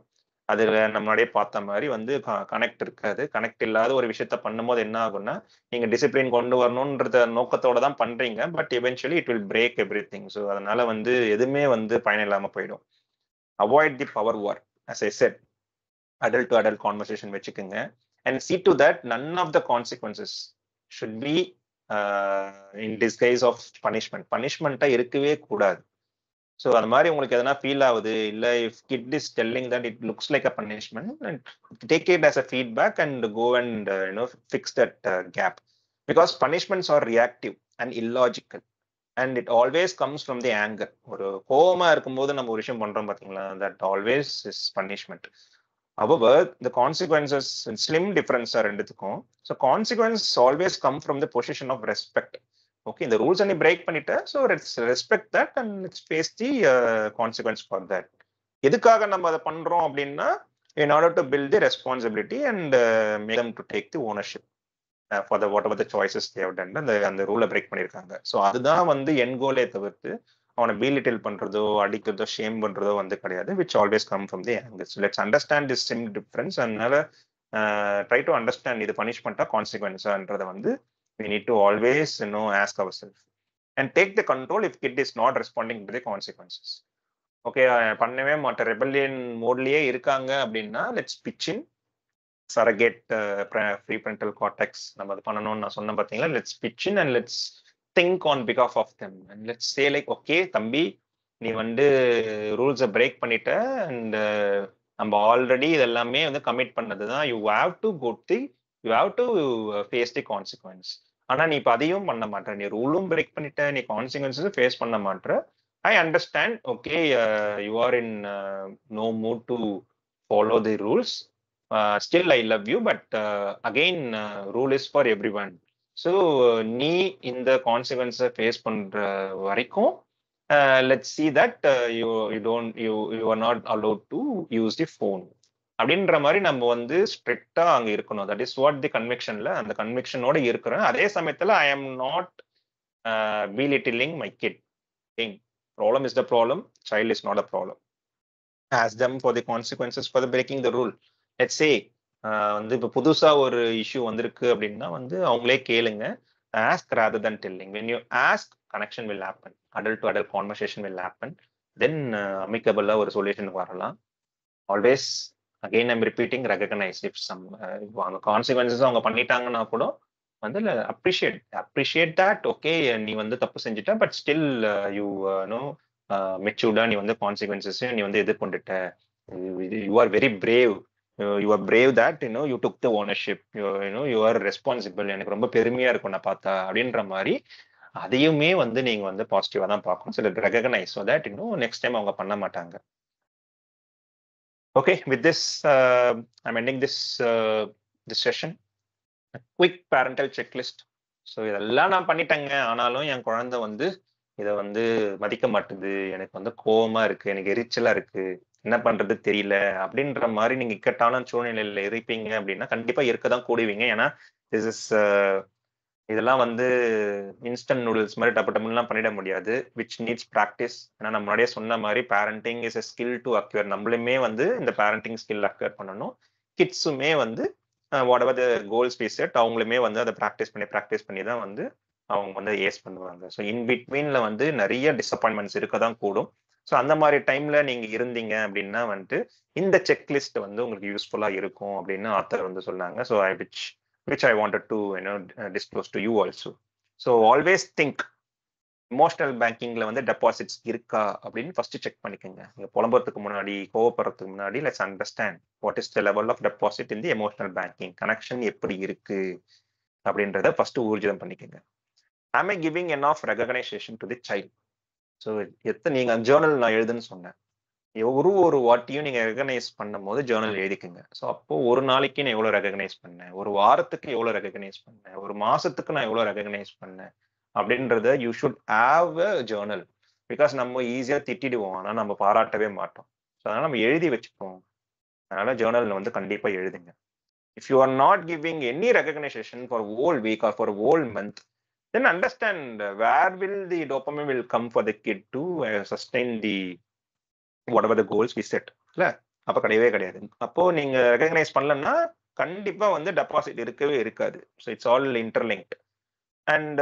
அதுல நம்மளே பார்த்த மாதிரி வந்து கனெக்ட் இருக்காது கனெக்ட் இல்லாத ஒரு விஷயத்த பண்ணும்போது என்ன ஆகும்னா நீங்க டிசிப்ளின் கொண்டு வரணும்ன்றத நோக்கத்தோட தான் பண்றீங்க but eventually it will break everything so அதனால வந்து எதுவுமே வந்து பயன் இல்லாம போயிடும் avoid the power war as a set adult to adult conversation வச்சுக்கோங்க and see to that none of the consequences should be uh, in disguise of punishment punishmenta இருக்கவே கூடாது ஸோ அந்த மாதிரி உங்களுக்கு எதனா ஃபீல் ஆகுது இல்லை if kid is telling that it looks like a punishment and take it as a feedback and go and you know fix that gap because punishments are reactive and illogical and it always comes from the anger ஒரு கோபமாக இருக்கும்போது நம்ம ஒரு விஷயம் பண்ணுறோம் பார்த்தீங்களா that always is punishment However, இந்த consequences slim difference are ரெண்டுத்துக்கும் so consequence always come from the position of respect okay இந்த ரூல்ஸ் நீ பிரேக் பண்ணிட்டேன் so it's respect that and it's face the consequence for that எதுக்காக நம்ம அதை பண்றோம் அப்படின்னா in order to build the responsibility and make them to take the ownership for the what of the choices they've அந்த அந்த ரூலை break பண்ணியிருக்காங்க so அதுதான் வந்து என் கோலே தவிர்த்து அவனை பீலிட்டில் பண்றதோ அடிக்கிறதோ ஷேம் பண்றதோ வந்து கிடையாது which always come from the angers let's understand this slim difference அதனால ட்ரை டு அண்டர்ஸ்டாண்ட் இது பனிஷ்மெண்ட்டா கான்சிக்வன்ஸான்றதை வந்து we need to always know ask our self and take the control if kid is not responding to the consequences okay பண்ணவே மற்ற rebellion மோட்லயே இருக்காங்க அப்படின்னா let's pitch in surrogate free parental cortex நம்ம அது பண்ணணும்னு நான் சொன்னேன் பார்த்தீங்களா let's pitch in and let's think on பிகாஃப் of them and let's say like okay தம்பி நீ வந்து ரூல்ஸை பிரேக் பண்ணிட்ட அண்ட் நம்ம ஆல்ரெடி இதெல்லாமே வந்து கமிட் பண்ணது தான் you have to good the you have to face the consequence ஆனால் நீ இப்போ அதையும் பண்ண மாட்டேற நீ ரூலும் பிரேக் பண்ணிட்ட நீ கான்சிக்வன்சஸ் ஃபேஸ் பண்ண மாட்டேற I understand okay you are in no mood to follow the rules still I love you but again rule is for everyone so நீ இந்த கான்சிக்வன்ஸை ஃபேஸ் பண்ற வரைக்கும் let see that you you don't you you are not allowed to use the phone அப்படின்ற மாதிரி நம்ம வந்து ஸ்ட்ரிக்டா அங்க இருக்கணும் தட் இஸ் வாட் தி கன்விக்ஷன்ல அந்த கன்விக்ஷனோட இருக்கிறோம் அதே சமயத்துல I am not be belittling my kid problem is the problem child is not a problem as them for the consequences for the breaking the rule let say வந்து இப்போ புதுசாக ஒரு இஷ்யூ வந்திருக்கு அப்படின்னா வந்து அவங்களே கேளுங்க ask rather than telling when you ask connection will happen adult to adult conversation will happen then அமிக்கபிளாக ஒரு சொல்யூஷனுக்கு வரலாம் always again I'm repeating recognise if some இப்போ அவங்க கான்சிக்வன்சஸ் அவங்க பண்ணிட்டாங்கன்னா கூட வந்து அப்ரிஷியேட் அப்ரிஷியேட் தட் ஓகே நீ வந்து தப்பு செஞ்சுட்ட பட் ஸ்டில் யூ நோ மெச்சூர்டா நீ வந்து கான்சிக்வன்சஸையும் நீ வந்து எதிர்கொண்டுட்ட you are very brave you are brave that you know you took the ownership you know you are responsible எனக்கு ரொம்ப பெருமையா இருக்கும் நான் பார்த்தா அப்படின்ற மாதிரி அதையுமே வந்து நீங்க வந்து பாசிட்டிவா தான் பார்க்கணும் சில ரெகனைஸ் ஸோ தட் இன்னும் நெக்ஸ்ட் டைம் அவங்க பண்ண மாட்டாங்க okay with this I'm ending this this session quick parental checklist so இதெல்லாம் நான் பண்ணிட்டேங்க ஆனாலும் என் குழந்தை வந்து இதை வந்து மதிக்க மாட்டுது எனக்கு வந்து கோவமா இருக்கு எனக்கு எரிச்சலா இருக்கு என்ன பண்றது தெரியல அப்படின்ற மாதிரி நீங்க இக்கட்டான சூழ்நிலையில இருப்பீங்க அப்படின்னா கண்டிப்பா இருக்க தான் கூடுவீங்க ஏன்னா திஸ் இஸ் uh, இதெல்லாம் வந்து இன்ஸ்டன்ட் நூடுல்ஸ் மாதிரி டப்பு டப்புலாம் பண்ணிட முடியாது விச் நீட்ஸ் ப்ராக்டிஸ் ஏன்னா நம்ம முன்னாடியே சொன்ன மாதிரி parenting is a skill to acquire நம்மளுமே வந்து இந்த பேரண்டிங் ஸ்கில் அக்யூர் பண்ணணும் கிட்ஸுமே வந்து whatever the goals be set அவங்களுமே வந்து அதை ப்ராக்டிஸ் பண்ணி ப்ராக்டிஸ் பண்ணி தான் வந்து அவங்க வந்து ஏஸ் பண்ணுவாங்க ஸோ இன் பிட்வீனில் வந்து நிறைய டிசப்பாயின்மெண்ட்ஸ் இருக்க தான் கூடும் ஸோ அந்த மாதிரி டைம்ல நீங்க இருந்தீங்க அப்படின்னா வந்துட்டு இந்த செக்லிஸ்ட் வந்து உங்களுக்கு யூஸ்ஃபுல்லா இருக்கும் அப்படின்னு ஆத்தர் வந்து சொன்னாங்க so I which which I wanted to you know disclose to you also so always think emotional பேங்கிங்ல வந்து டெபாசிட்ஸ் இருக்கா அப்படின்னு ஃபர்ஸ்ட் செக் பண்ணிக்கோங்க நீங்க புலம்புறதுக்கு முன்னாடி கோவப்படுறதுக்கு முன்னாடி let's understand what is the level of deposit இந்த எமோஷனல் பேங்கிங் கனெக்ஷன் எப்படி இருக்கு அப்படின்றத ஃபர்ஸ்ட் ஊர்ஜிதம் பண்ணிக்கோங்க I giving an of recognition to the child so எத்தனை அந்த ஜேர்னல் நான் எழுதுன்னு சொன்னேன் ஒரு ஒரு வாட்டியும் நீங்கள் ரெகனைஸ் பண்ணும் போது ஜேர்னல் எழுதிக்குங்க ஸோ அப்போது ஒரு நாளைக்கு நான் எவ்வளோ ரெகனைஸ் பண்ணேன் ஒரு வாரத்துக்கு எவ்வளோ ரெகனைஸ் பண்ணேன் ஒரு மாதத்துக்கு நான் எவ்வளோ ரெகனைஸ் பண்ணேன் அப்படின்றத you should have a journal because நம்ம ஈஸியாக திட்டிடுவோம் ஆனால் நம்ம பாராட்டவே மாட்டோம் ஸோ அதனால் நம்ம எழுதி வச்சுப்போம் அதனால் ஜேர்னல் வந்து கண்டிப்பாக எழுதுங்க if you are not giving any recognition for whole week or for whole month then understand where will the dopamine will come for the kid to uh, sustain the whatever the goals we set இல்ல அப்ப கிடையவே கிடையாது அப்போ நீங்க recognise பண்ணலன்னா கண்டிப்பா வந்து deposit இருக்கவே இருக்காது so it's all interlinked and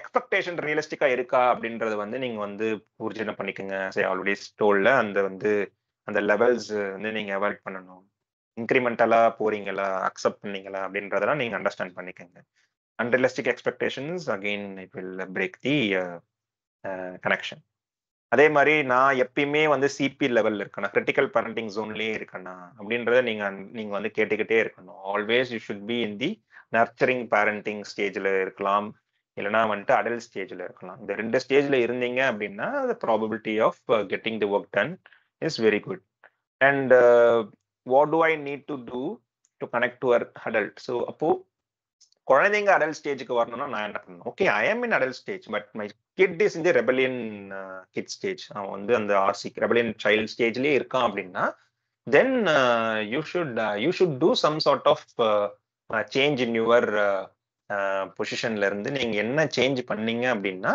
expectation ரியலிஸ்டிக்கா இருக்கா அப்படின்றது வந்து நீங்க வந்து பூர்ஜனை பண்ணிக்கோங்க சரி ஆல்ரெடி ஸ்டோல்ல அந்த வந்து அந்த லெவல்ஸ் வந்து நீங்க அவாய்ட் பண்ணணும் இன்க்ரிமெண்டலா போறீங்களா அக்செப்ட் பண்ணீங்களா அப்படின்றதெல்லாம் நீங்க அண்டர்ஸ்டாண்ட் பண்ணிக்கோங்க unrealistic expectations again it will break the uh, uh, connection அதே மாதிரி நான் எப்பயுமே வந்து சிபி லெவலில் இருக்கணும் கிரிட்டிக்கல் பேரண்டிங் ஜோன்லேயே இருக்கணும் அப்படின்றத நீங்கள் நீங்கள் வந்து கேட்டுக்கிட்டே இருக்கணும் always you should be in the nurturing parenting ஸ்டேஜில் இருக்கலாம் இல்லைனா வந்துட்டு அடல் ஸ்டேஜில் இருக்கலாம் இந்த ரெண்டு ஸ்டேஜில் இருந்தீங்க அப்படின்னா the probability of getting the work done is very good and what to I need to do to connect to our adult so அப்போது குழந்தைங்க அடல் ஸ்டேஜுக்கு வரணும்னா நான் என்ன பண்ணணும் okay I am in adult stage but my kid is இந்த rebellion kid stage அவன் வந்து அந்த ஆர்சி ரெபலியன் சைல்ட் ஸ்டேஜ்லயே இருக்கான் அப்படின்னா then you should you should do some sort of change in your பொசிஷன்ல இருந்து நீங்க என்ன சேஞ்ச் பண்ணீங்க அப்படின்னா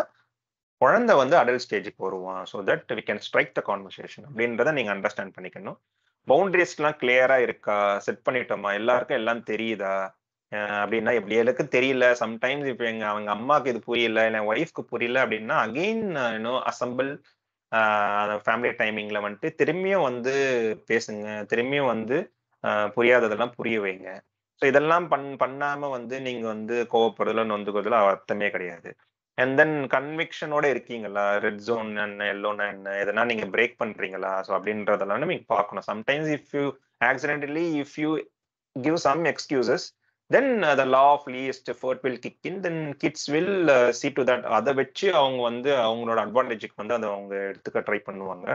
குழந்தை வந்து அடல் ஸ்டேஜுக்கு வருவான் so that we can strike the conversation அப்படின்றத நீங்க அண்டர்ஸ்டாண்ட் பண்ணிக்கணும் பவுண்டரிஸ்லாம் கிளியரா இருக்கா செட் பண்ணிட்டோமா எல்லாருக்கும் எல்லாம் தெரியுதா அப்படின்னா எப்படி எனக்கு தெரியல சம்டைம்ஸ் இப்போ எங்க அவங்க அம்மாவுக்கு இது புரியல என் ஒய்ஃப்க்கு புரியல அப்படின்னா அகெயின் இன்னும் அசம்பிள் ஃபேமிலி டைமிங்ல வந்துட்டு திரும்பியும் வந்து பேசுங்க திரும்பியும் வந்து புரியாததெல்லாம் புரிய வைங்க ஸோ இதெல்லாம் பண் பண்ணாம வந்து நீங்க வந்து கோவப்படுறதுல நொந்துக்கிறதுல அர்த்தமே கிடையாது அண்ட் தென் கன்விக்ஷனோட இருக்கீங்களா ரெட் ஜோன் என்ன எல்லோனா என்ன எதனா நீங்க பிரேக் பண்றீங்களா ஸோ அப்படின்றதெல்லாம் நீங்க பார்க்கணும் sometimes if you accidentally if you give some excuses then the law of least effort will kick in then kids will see to that அதை வச்சு அவங்க வந்து அவங்களோட அட்வான்டேஜுக்கு வந்து அதை அவங்க எடுத்துக்க ட்ரை பண்ணுவாங்க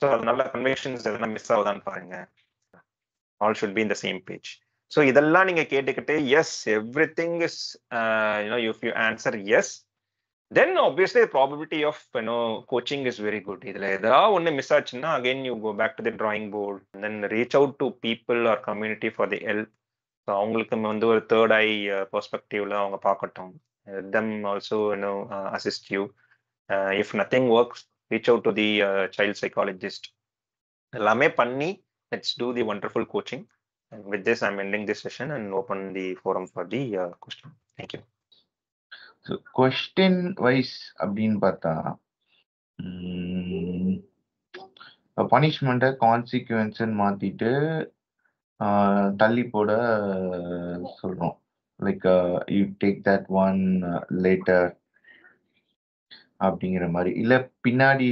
ஸோ நல்ல கன்வெக்ஷன்ஸ் எதனா மிஸ் ஆகுதான்னு பாருங்க all should be in the same page so இதெல்லாம் நீங்க கேட்டுக்கிட்டு yes every thing is you know if you answer yes then obviously probability of you know coaching is very good இதில் ஏதாவது ஒன்று மிஸ் ஆச்சுன்னா again you go back to the drawing board then reach out to people or community for the help so அவங்களுக்கு வந்து ஒரு third eye பெர்ஸ்பெக்டிவ்ல அவங்க பார்க்கட்டும் them also you know assist you if nothing works reach out to the child psychologist எல்லாமே பண்ணி let's do the wonderful coaching and with this ending this session and open the forum for the uh, question thank you so question அப்படின்னு பார்த்தா பனிஷ்மெண்ட்டை கான்சிக்வன்ஸ்ன்னு மாற்றிட்டு தள்ளி போட சொல்றோம் like you take that one later அப்படிங்கிற மாதிரி இல்லை பின்னாடி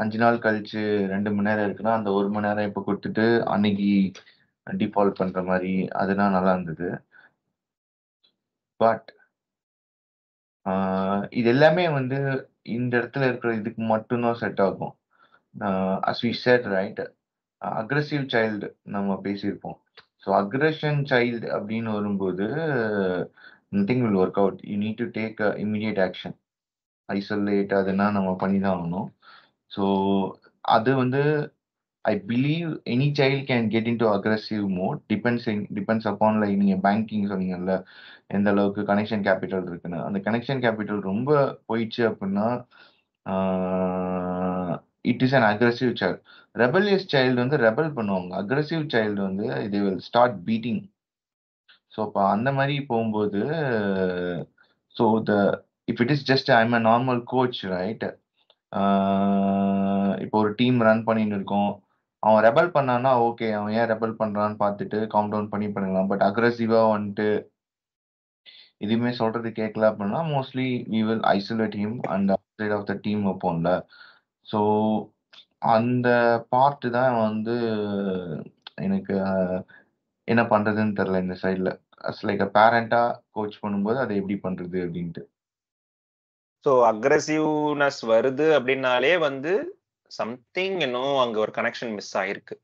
அஞ்சு நாள் கழிச்சு ரெண்டு மணி நேரம் இருக்குன்னா அந்த ஒரு மணி நேரம் இப்போ கொடுத்துட்டு அன்னைக்கு டிஃபால்ட் பண்ற மாதிரி அதெல்லாம் நல்லா இருந்தது பட் இது எல்லாமே வந்து இந்த இடத்துல இருக்கிற இதுக்கு மட்டும்தான் செட் ஆகும் as we said right aggressive child நம்ம பேசியிருப்போம் ஸோ அக்ரஷன் சைல்டு அப்படின்னு வரும்போது nothing will work out you need to take a immediate action isolate அதெல்லாம் நம்ம பண்ணி தான் ஆகணும் ஸோ அது வந்து I believe any child can get into aggressive mode depends depends upon like நீங்கள் பேங்கிங் சொன்னீங்கல்ல எந்த அளவுக்கு கனெக்ஷன் கேபிட்டல் இருக்குன்னு அந்த கனெக்ஷன் கேபிட்டல் ரொம்ப போயிடுச்சு அப்படின்னா it is an aggressive child rebellious child வந்து ரெபல் பண்ணுவாங்க அக்ரஸிவ் சைல்டு வந்து இது வில் ஸ்டார்ட் பீட்டிங் ஸோ அப்போ அந்த மாதிரி போகும்போது so the if it is just I'm a normal coach right இப்போ ஒரு டீம் ரன் பண்ணிட்டு இருக்கோம் அவன் ரெபல் பண்ணான்னா ஓகே அவன் ஏன் ரெபல் பண்ணுறான்னு பார்த்துட்டு காம் டவுன் பண்ணி பண்ணலாம் பட் அக்ரஸிவாக வந்துட்டு எதுவுமே சொல்றது கேட்கல அப்படின்னா mostly we will isolate him and outside of the team வைப்போம்ல ஸோ அந்த பார்ட்டு தான் வந்து எனக்கு என்ன பண்றதுன்னு தெரியல இந்த சைடில் அஸ் லைக் அ பேரண்டா கோச் பண்ணும்போது அதை எப்படி பண்றது அப்படின்ட்டு ஸோ அக்ரஸிவ்னஸ் வருது அப்படின்னாலே வந்து சம்திங் இன்னும் அங்கே ஒரு கனெக்ஷன் மிஸ் ஆயிருக்கு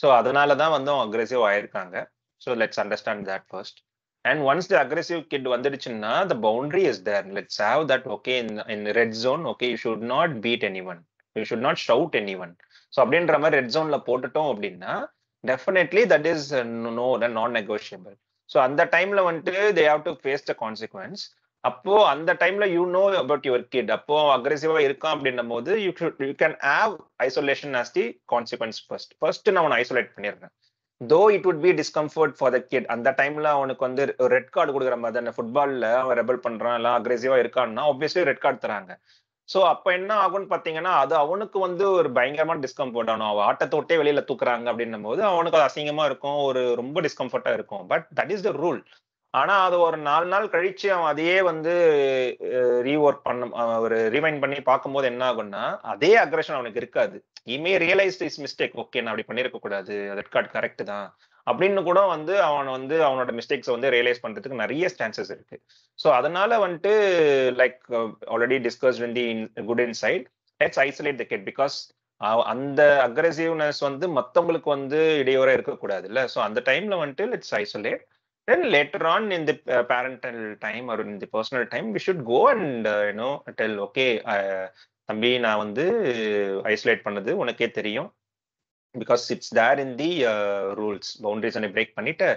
ஸோ அதனால தான் வந்து அவங்க அக்ரெசிவ் ஆயிருக்காங்க so let's understand that first and once the aggressive kid வந்துடுச்சுன்னா the boundary is there let's have that okay in in red zone okay you should not beat any one you should not shout any one so அப்படின்ற மாதிரி red ஜோன்ல போட்டுட்டோம் அப்படின்னா definitely that is no non negotiable so அந்த டைம்ல வந்துட்டு they have to face the consequence அப்போ அந்த டைம்ல you know about your kid அப்போ அக்ரெசிவா இருக்கான் அப்படின்னும் போது you you can have isolation as the consequence first first நான் அவனை ஐசோலேட் பண்ணிருக்கேன் though it would be discomfort for the kid அந்த டைம்ல அவனுக்கு வந்து ரெட் கார்டு கொடுக்குற மாதிரி அந்த ஃபுட்பால்ல அவன் ரெபல் பண்றான் எல்லாம் அக்ரெசிவா இருக்கான்னா ஆப்வியஸ்லி ரெட் கார்டு தராங்க சோ அப்ப என்ன ஆகும்னு பாத்தீங்கன்னா அது அவனுக்கு வந்து ஒரு பயங்கரமான டிஸ்கம்ஃபர்ட் ஆனும் அவன் ஆட்டத்தோட்டே வெளியில தூக்குறாங்க அப்படின்னும் போது அவனுக்கு அது அசிங்கமா இருக்கும் ஒரு ரொம்ப டிஸ்கம்ஃபர்ட்டா இருக்கும் but that is the rule ஆனா அது ஒரு நாலு நாள் கழிச்சு அவன் அதையே வந்து ரீஒர்க் பண்ண ஒரு ரிமைண்ட் பண்ணி பார்க்கும்போது என்ன ஆகும்னா அதே அக்ரஷன் அவனுக்கு இருக்காது he may realise is mistake okay நான் அப்படி பண்ணிருக்க கூடாது ரெட் கார்டு கரெக்ட் தான் அப்படின்னு கூட வந்து அவன் வந்து அவனோட மிஸ்டேக்ஸை வந்து ரியலைஸ் பண்றதுக்கு நிறைய சான்சஸ் இருக்கு ஸோ அதனால வந்துட்டு like already discuss in the good inside let's isolate the kid because அந்த அக்ரெசிவ்னஸ் வந்து மற்றவங்களுக்கு வந்து இடையூறாக இருக்கக்கூடாது இல்ல ஸோ அந்த டைம்ல வந்துட்டு let's isolate then later on in the parental time ஒரு in the personal time we should go and you know tell okay தம்பி நான் வந்து ஐசோலேட் பண்ணது உனக்கே தெரியும் because it's there in the rules rules boundaries and பண்ணிட்டு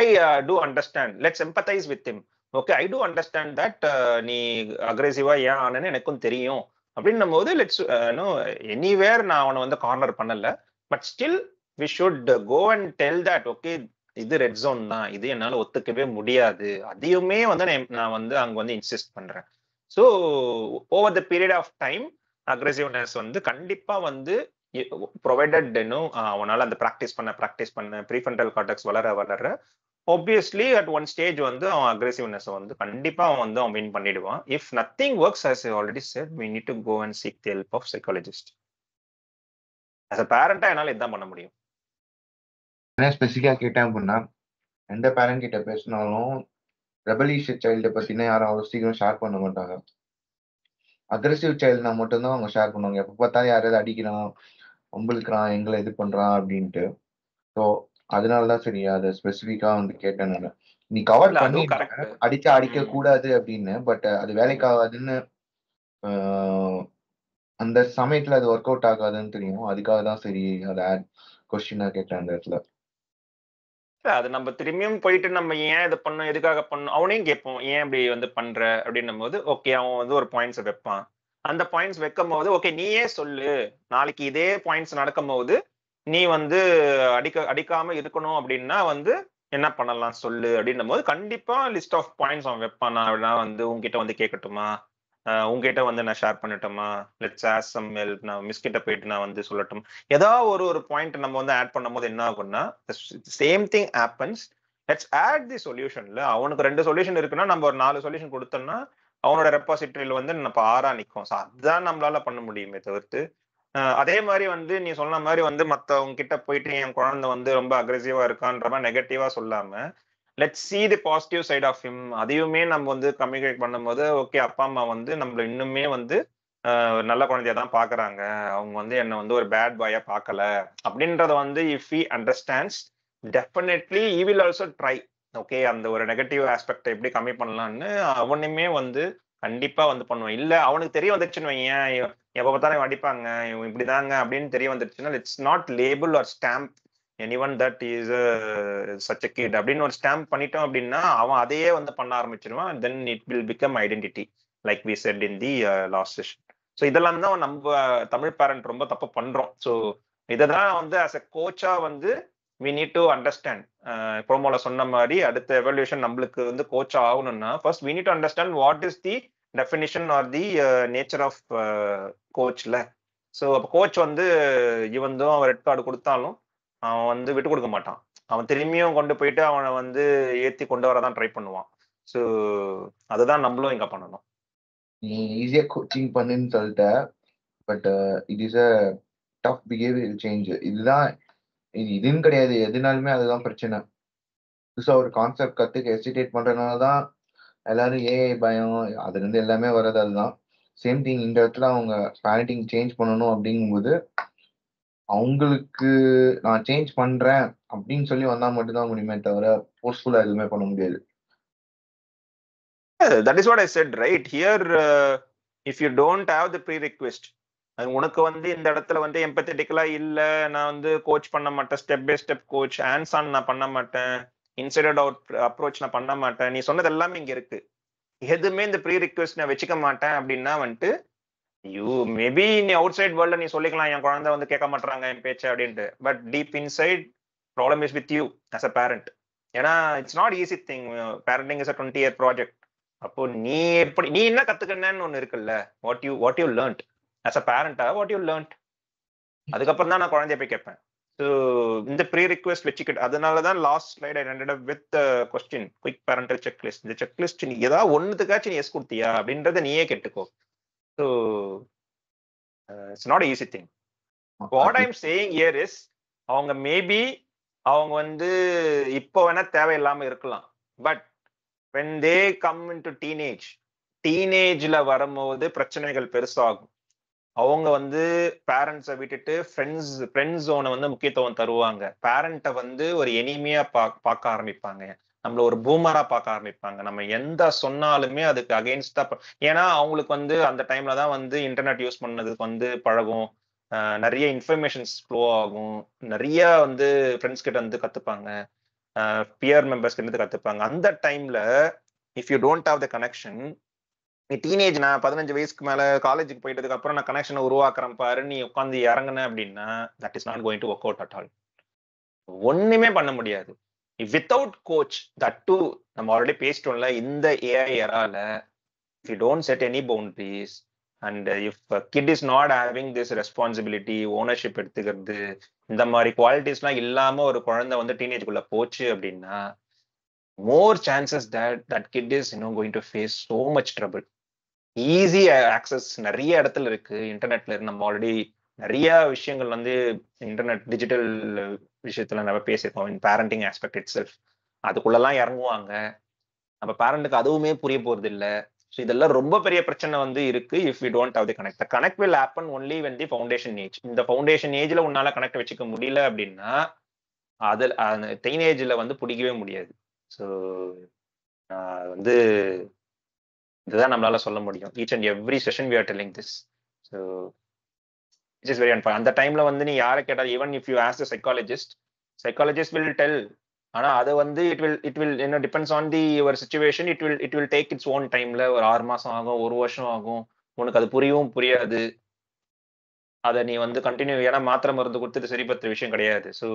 I do understand let's let's with him okay I do understand that நீ அக்ரெசிவா ஏன் ஆனன்னு எனக்கும் தெரியும் அப்படின்னும் போது லெட்ஸ் நோ uh, எனிவேர் நான் அவனை வந்து கார்னர் பண்ணல but still we should go and tell that okay இது ரெட் ஜோன் தான் இது என்னால் ஒத்துக்கவே முடியாது அதையுமே வந்து நான் வந்து அங்கே வந்து இன்சிஸ்ட் பண்ணுறேன் so over the period of time aggressiveness வந்து கண்டிப்பாக வந்து ப்ரொவைடட் uh, டெனும் அந்த ப்ராக்டிஸ் பண்ண ப்ராக்டிஸ் பண்ண ப்ரீஃபென்டல் கார்டெக்ஸ் வளர வளர ஒப்வியஸ்லி அட் ஒன் ஸ்டேஜ் வந்து அவன் அக்ரெசிவ்னஸ் வந்து கண்டிப்பாக அவன் வந்து அவன் வின் பண்ணிடுவான் if nothing works as already said we need to go and seek the help of psychologist as a பேரண்டா என்னால் இதான் பண்ண முடியும் என்ன ஸ்பெசிஃபிக்காக கேட்டேன் அப்படின்னா எந்த பேரண்ட் கிட்ட பேசினாலும் ரெபலிஷ சைல்டை பற்றினா யாரும் அவ்வளோ சீக்கிரம் ஷேர் பண்ண மாட்டாங்க அக்ரெசிவ் சைல்டுனா மட்டும்தான் அவங்க ஷேர் பண்ணுவாங்க எப்போ பார்த்தாலும் யாராவது அடிக்கிறான் உங்களுக்கு நான் எங்களை இது பண்றான் அப்படின்ட்டு ஸோ அதனாலதான் சரி அதை ஸ்பெசிஃபிக்கா வந்து கேட்டேன் நீ கவர் பண்ணி அடிச்சா அடிக்க கூடாது அப்படின்னு பட் அது வேலைக்காகாதுன்னு அந்த சமயத்துல அது ஒர்க் அவுட் ஆகாதுன்னு தெரியும் அதுக்காக தான் சரி அதை ஆட் கொஸ்டினா கேட்டேன் அந்த இடத்துல அது நம்ம திரும்பியும் போயிட்டு நம்ம ஏன் இதை பண்ணோம் எதுக்காக பண்ணோம் அவனையும் கேட்போம் ஏன் இப்படி வந்து பண்ற அப்படின்னும் போது ஓகே அவன் வந்து ஒரு பாயிண்ட்ஸை வைப்பான் அந்த பாயிண்ட்ஸ் வைக்கும் போது ஓகே நீயே சொல்லு நாளைக்கு இதே பாயிண்ட்ஸ் நடக்கும் போது நீ வந்து அடிக்க அடிக்காம இருக்கணும் அப்படின்னா வந்து என்ன பண்ணலாம் சொல்லு அப்படின்னும் போது கண்டிப்பா லிஸ்ட் ஆஃப் பாயிண்ட்ஸ் அவன் வைப்பான் நான் வந்து உங்ககிட்ட வந்து கேட்கட்டுமா உங்ககிட்ட வந்து நான் ஷேர் பண்ணட்டுமா லெட்ஸ் ஆஸ் சம் ஹெல்ப் நான் மிஸ்கிட்ட போயிட்டு நான் வந்து சொல்லட்டும் ஏதாவது ஒரு ஒரு பாயிண்ட் நம்ம வந்து ஆட் பண்ணும்போது என்ன ஆகும்னா same thing happens let's add the சொல்யூஷன்ல அவனுக்கு ரெண்டு சொல்யூஷன் இருக்குன்னா நம்ம ஒரு நாலு சொல்யூஷன் கொடுத்தோம்னா அவனோட ரெப்பாசிட்டரியில் வந்து நம்ம ஆறா நிற்கும் ஸோ அதுதான் நம்மளால பண்ண முடியுமே தவிர்த்து அதே மாதிரி வந்து நீ சொன்ன மாதிரி வந்து மற்றவங்க கிட்ட போயிட்டு என் குழந்தை வந்து ரொம்ப அக்ரெசிவா இருக்கான்ற மாதிரி நெகட்டிவா சொல்லாம let see the positive side of him அதையுமே நம்ம வந்து கம்யூனிகேட் பண்ணும்போது ஓகே அப்பா அம்மா வந்து நம்மள இன்னுமே வந்து நல்ல குழந்தைய தான் பாக்குறாங்க அவங்க வந்து என்னை வந்து ஒரு பேட் பாயா பார்க்கல அப்படின்றத வந்து if he understands definitely he will also try okay அந்த ஒரு நெகட்டிவ் ஆஸ்பெக்டை எப்படி கம்மி பண்ணலாம்னு அவனுமே வந்து கண்டிப்பா வந்து பண்ணுவான் இல்ல அவனுக்கு தெரிய வந்துருச்சுன்னு வையன் எப்ப பார்த்தாலும் அடிப்பாங்க இவன் இப்படிதாங்க அப்படின்னு தெரிய வந்துருச்சுன்னா it's not label or stamp any one that is such kid அப்படின்னு ஒரு ஸ்டாம்ப் பண்ணிட்டோம் அப்படின்னா அவன் அதையே வந்து பண்ண ஆரம்பிச்சிருவான் then it will become identity like we said in the last session so இதெல்லாம் தான் நம்ம தமிழ் பேரண்ட் ரொம்ப தப்பு பண்றோம் ஸோ இதை தான் வந்து ஆஸ் அ கோச்சா வந்து வி நீட் டு அண்டர்ஸ்டாண்ட் ப்ரோமோல சொன்ன மாதிரி அடுத்த எவல்யூஷன் நம்மளுக்கு வந்து கோச் ஆகணும்னா first we need to understand what is the definition or the nature of கோச்ல ஸோ அப்போ கோச் வந்து இவந்தும் அவன் ரெட் கார்டு கொடுத்தாலும் அவன் வந்து விட்டு கொடுக்க மாட்டான் அவன் திரும்பியும் கொண்டு போயிட்டு அவனை வந்து ஏற்றி கொண்டு வர தான் ட்ரை பண்ணுவான் ஸோ அதுதான் நம்மளும் இங்கே பண்ணணும் நீ ஈஸியாக கோச்சிங் பண்ணுன்னு சொல்லிட்ட but it is a tough behaviour change இதுதான் இது இதுன்னு கிடையாது எதுனாலுமே அதுதான் பிரச்சனை புதுசாக ஒரு கான்செப்ட் கற்றுக்க ஹெசிடேட் பண்ணுறதுனால தான் எல்லாரும் ஏஐ பயம் அதுலேருந்து எல்லாமே வர்றது அதுதான் சேம் திங் இந்த இடத்துல அவங்க பேரண்டிங் சேஞ்ச் பண்ணணும் அப்படிங்கும்போது அவங்களுக்கு நான் சேஞ்ச் பண்ணுறேன் அப்படின்னு சொல்லி வந்தால் மட்டும்தான் முடியுமே தவிர ஃபோர்ஸ்ஃபுல்லாக எதுவுமே பண்ண முடியாது that is what I said right here if you don't have the pre request அது உனக்கு வந்து இந்த இடத்துல வந்து எம்பத்தட்டிக்கலா இல்ல நான் வந்து கோச் பண்ண மாட்டேன் step by step coach hands on நான் பண்ண மாட்டேன் இன்சைட் அவுட் அப்ரோச் நான் பண்ண மாட்டேன் நீ சொன்னது எல்லாமே இங்க இருக்கு எதுவுமே இந்த ப்ரீ ரிக்வெஸ்ட் நான் வச்சுக்க மாட்டேன் அப்படின்னா வந்துட்டு யூ மேபி நீ அவுட் சைட் வேர்ல்ட்ல நீ சொல்லிக்கலாம் என் குழந்தை வந்து கேட்க மாட்டாங்க என் பேச்ச அப்படின்ட்டு but deep inside problem is with you as a parent ஏன்னா it's not easy thing parenting is a twenty year project அப்போ நீ எப்படி நீ என்ன கத்துக்கணும்னு ஒன்று இருக்குல்ல what you what you learnt as a பேரண்டா வாட் யூ லேர்ன்ட் அதுக்கப்புறம் தான் நான் குழந்தைய போய் கேட்பேன் ஸோ இந்த ப்ரீ ரிக்வெஸ்ட் வச்சுக்கிட்டு அதனால தான் last slide I ended up with question quick parental checklist இந்த செக்லிஸ்ட் நீ ஏதாவது ஒன்றுத்துக்காச்சும் நீ எஸ் கொடுத்தியா அப்படின்றத நீயே கேட்டுக்கோ so it's not easy thing what I'm saying here is அவங்க மேபி அவங்க வந்து இப்போ வேணா தேவையில்லாம இருக்கலாம் but when they come into teenage டீனேஜ்ல வரும்போது பிரச்சனைகள் பெருசாகும் அவங்க வந்து பேரண்ட்ஸை விட்டுட்டு ஃப்ரெண்ட்ஸ் ஃப்ரெண்ட் ஜோனை வந்து முக்கியத்துவம் தருவாங்க பேரண்ட்டை வந்து ஒரு எனிமையா பா பார்க்க ஆரம்பிப்பாங்க நம்மள ஒரு பூமரா பார்க்க ஆரம்பிப்பாங்க நம்ம எந்த சொன்னாலுமே அதுக்கு அகெயின்ஸ்டா ஏன்னா அவங்களுக்கு வந்து அந்த டைம்ல தான் வந்து இன்டர்நெட் யூஸ் பண்ணதுக்கு வந்து பழகும் நிறைய இன்ஃபர்மேஷன்ஸ் ஃப்ளோ ஆகும் நிறைய வந்து ஃப்ரெண்ட்ஸ் கிட்ட வந்து கத்துப்பாங்க பியர் மெம்பர்ஸ் கிட்ட இருந்து கத்துப்பாங்க அந்த டைம்ல if you don't have the connection நீ டீனேஜ் நான் பதினஞ்சு வயசுக்கு மேல காலேஜுக்கு போயிட்டதுக்கு அப்புறம் நான் கனெக்ஷனை உருவாக்குறேன் பாரு நீ உட்காந்து இறங்கின அப்படின்னா that is not going to work out at all ஒண்ணுமே பண்ண முடியாது வித்தவுட் கோச் தட் டூ நம்ம ஆல்ரெடி பேசிட்டோம்ல இந்த ஏஐ எரால if you don't set any boundaries and if kid is not having this responsibility ownership எடுத்துக்கிறது இந்த மாதிரி குவாலிட்டிஸ்லாம் இல்லாம ஒரு குழந்தை வந்து டீனேஜ்குள்ள போச்சு அப்படின்னா more chances that that kid is இன்னும் going to face so much trouble easy access நிறைய இடத்துல இருக்கு இன்டர்நெட்ல இருந்து நம்ம ஆல்ரெடி நிறைய விஷயங்கள் வந்து இன்டர்நெட் டிஜிட்டல் விஷயத்துல நம்ம பேசியிருக்கோம் in parenting aspect itself அதுக்குள்ளெல்லாம் இறங்குவாங்க நம்ம பேரண்ட்டுக்கு அதுவுமே புரிய போறது இல்லை ஸோ இதெல்லாம் ரொம்ப பெரிய பிரச்சனை வந்து இருக்கு if you don't have the connect the connect will happen only when the foundation age இந்த ஃபவுண்டேஷன் ஏஜ்ல உன்னால கனெக்ட் வச்சுக்க முடியல அப்படின்னா அதில் டீனேஜில் வந்து பிடிக்கவே முடியாது ஸோ வந்து இதுதான் நம்மளால சொல்ல முடியும் each and every session we telling telling this so it is very unfair அந்த டைம்ல வந்து நீ யாரை கேட்டால் even if you as a psychologist psychologist will tell ஆனா அது வந்து இட் வில் இட் வில் என்ன டிபெண்ட்ஸ் ஆன் தி ஒரு situation it will it will take its own டைம்ல ஒரு ஆறு மாசம் ஆகும் ஒரு வருஷம் ஆகும் உனக்கு அது புரியவும் புரியாது அதை நீ வந்து கண்டினியூ ஏன்னா மாத்திரை மருந்து கொடுத்துட்டு சரிபத்த விஷயம் கிடையாது so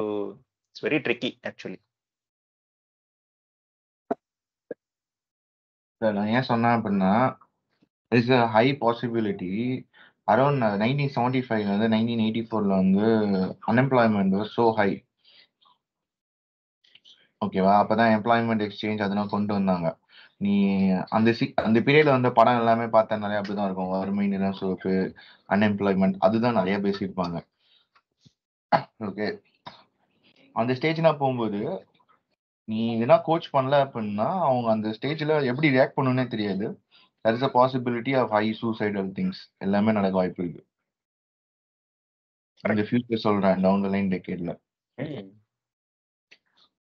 it's very tricky actually நான் ஏன் சொன்னேன் அப்படின்னா, it's a high possibility around nineteen around 1975 வந்து 1984ல வந்து அன்எம்ப்ளாய்மெண்ட் வாஸ் சோ ஹை. ஓகேவா? அப்பதான் எம்ப்ளாய்மெண்ட் எக்ஸ்சேஞ்ச் அதெல்லாம் கொண்டு வந்தாங்க. நீ அந்த சி அந்த பீரியட்ல வந்த படம் எல்லாமே பார்த்தனாலே அப்படிதான் இருக்கும். வறுமை, சோப்பு அன்எம்ப்ளாய்மெண்ட் அதுதான் நிறைய பேசியிருப்பாங்க. ஓகே. அந்த ஸ்டேஜ்லாம் போகும்போது நீ இதெல்லாம் கோச் பண்ணல அப்படின்னா அவங்க அந்த ஸ்டேஜ்ல எப்படி ரியாக்ட் பண்ணணும்னே தெரியாது that is a possibility of high suicidal things எல்லாமே நடக்க வாய்ப்பு இருக்கு அந்த ஃபியூச்சர் சொல்றேன் டவுன் த லைன் டெக்கேட்ல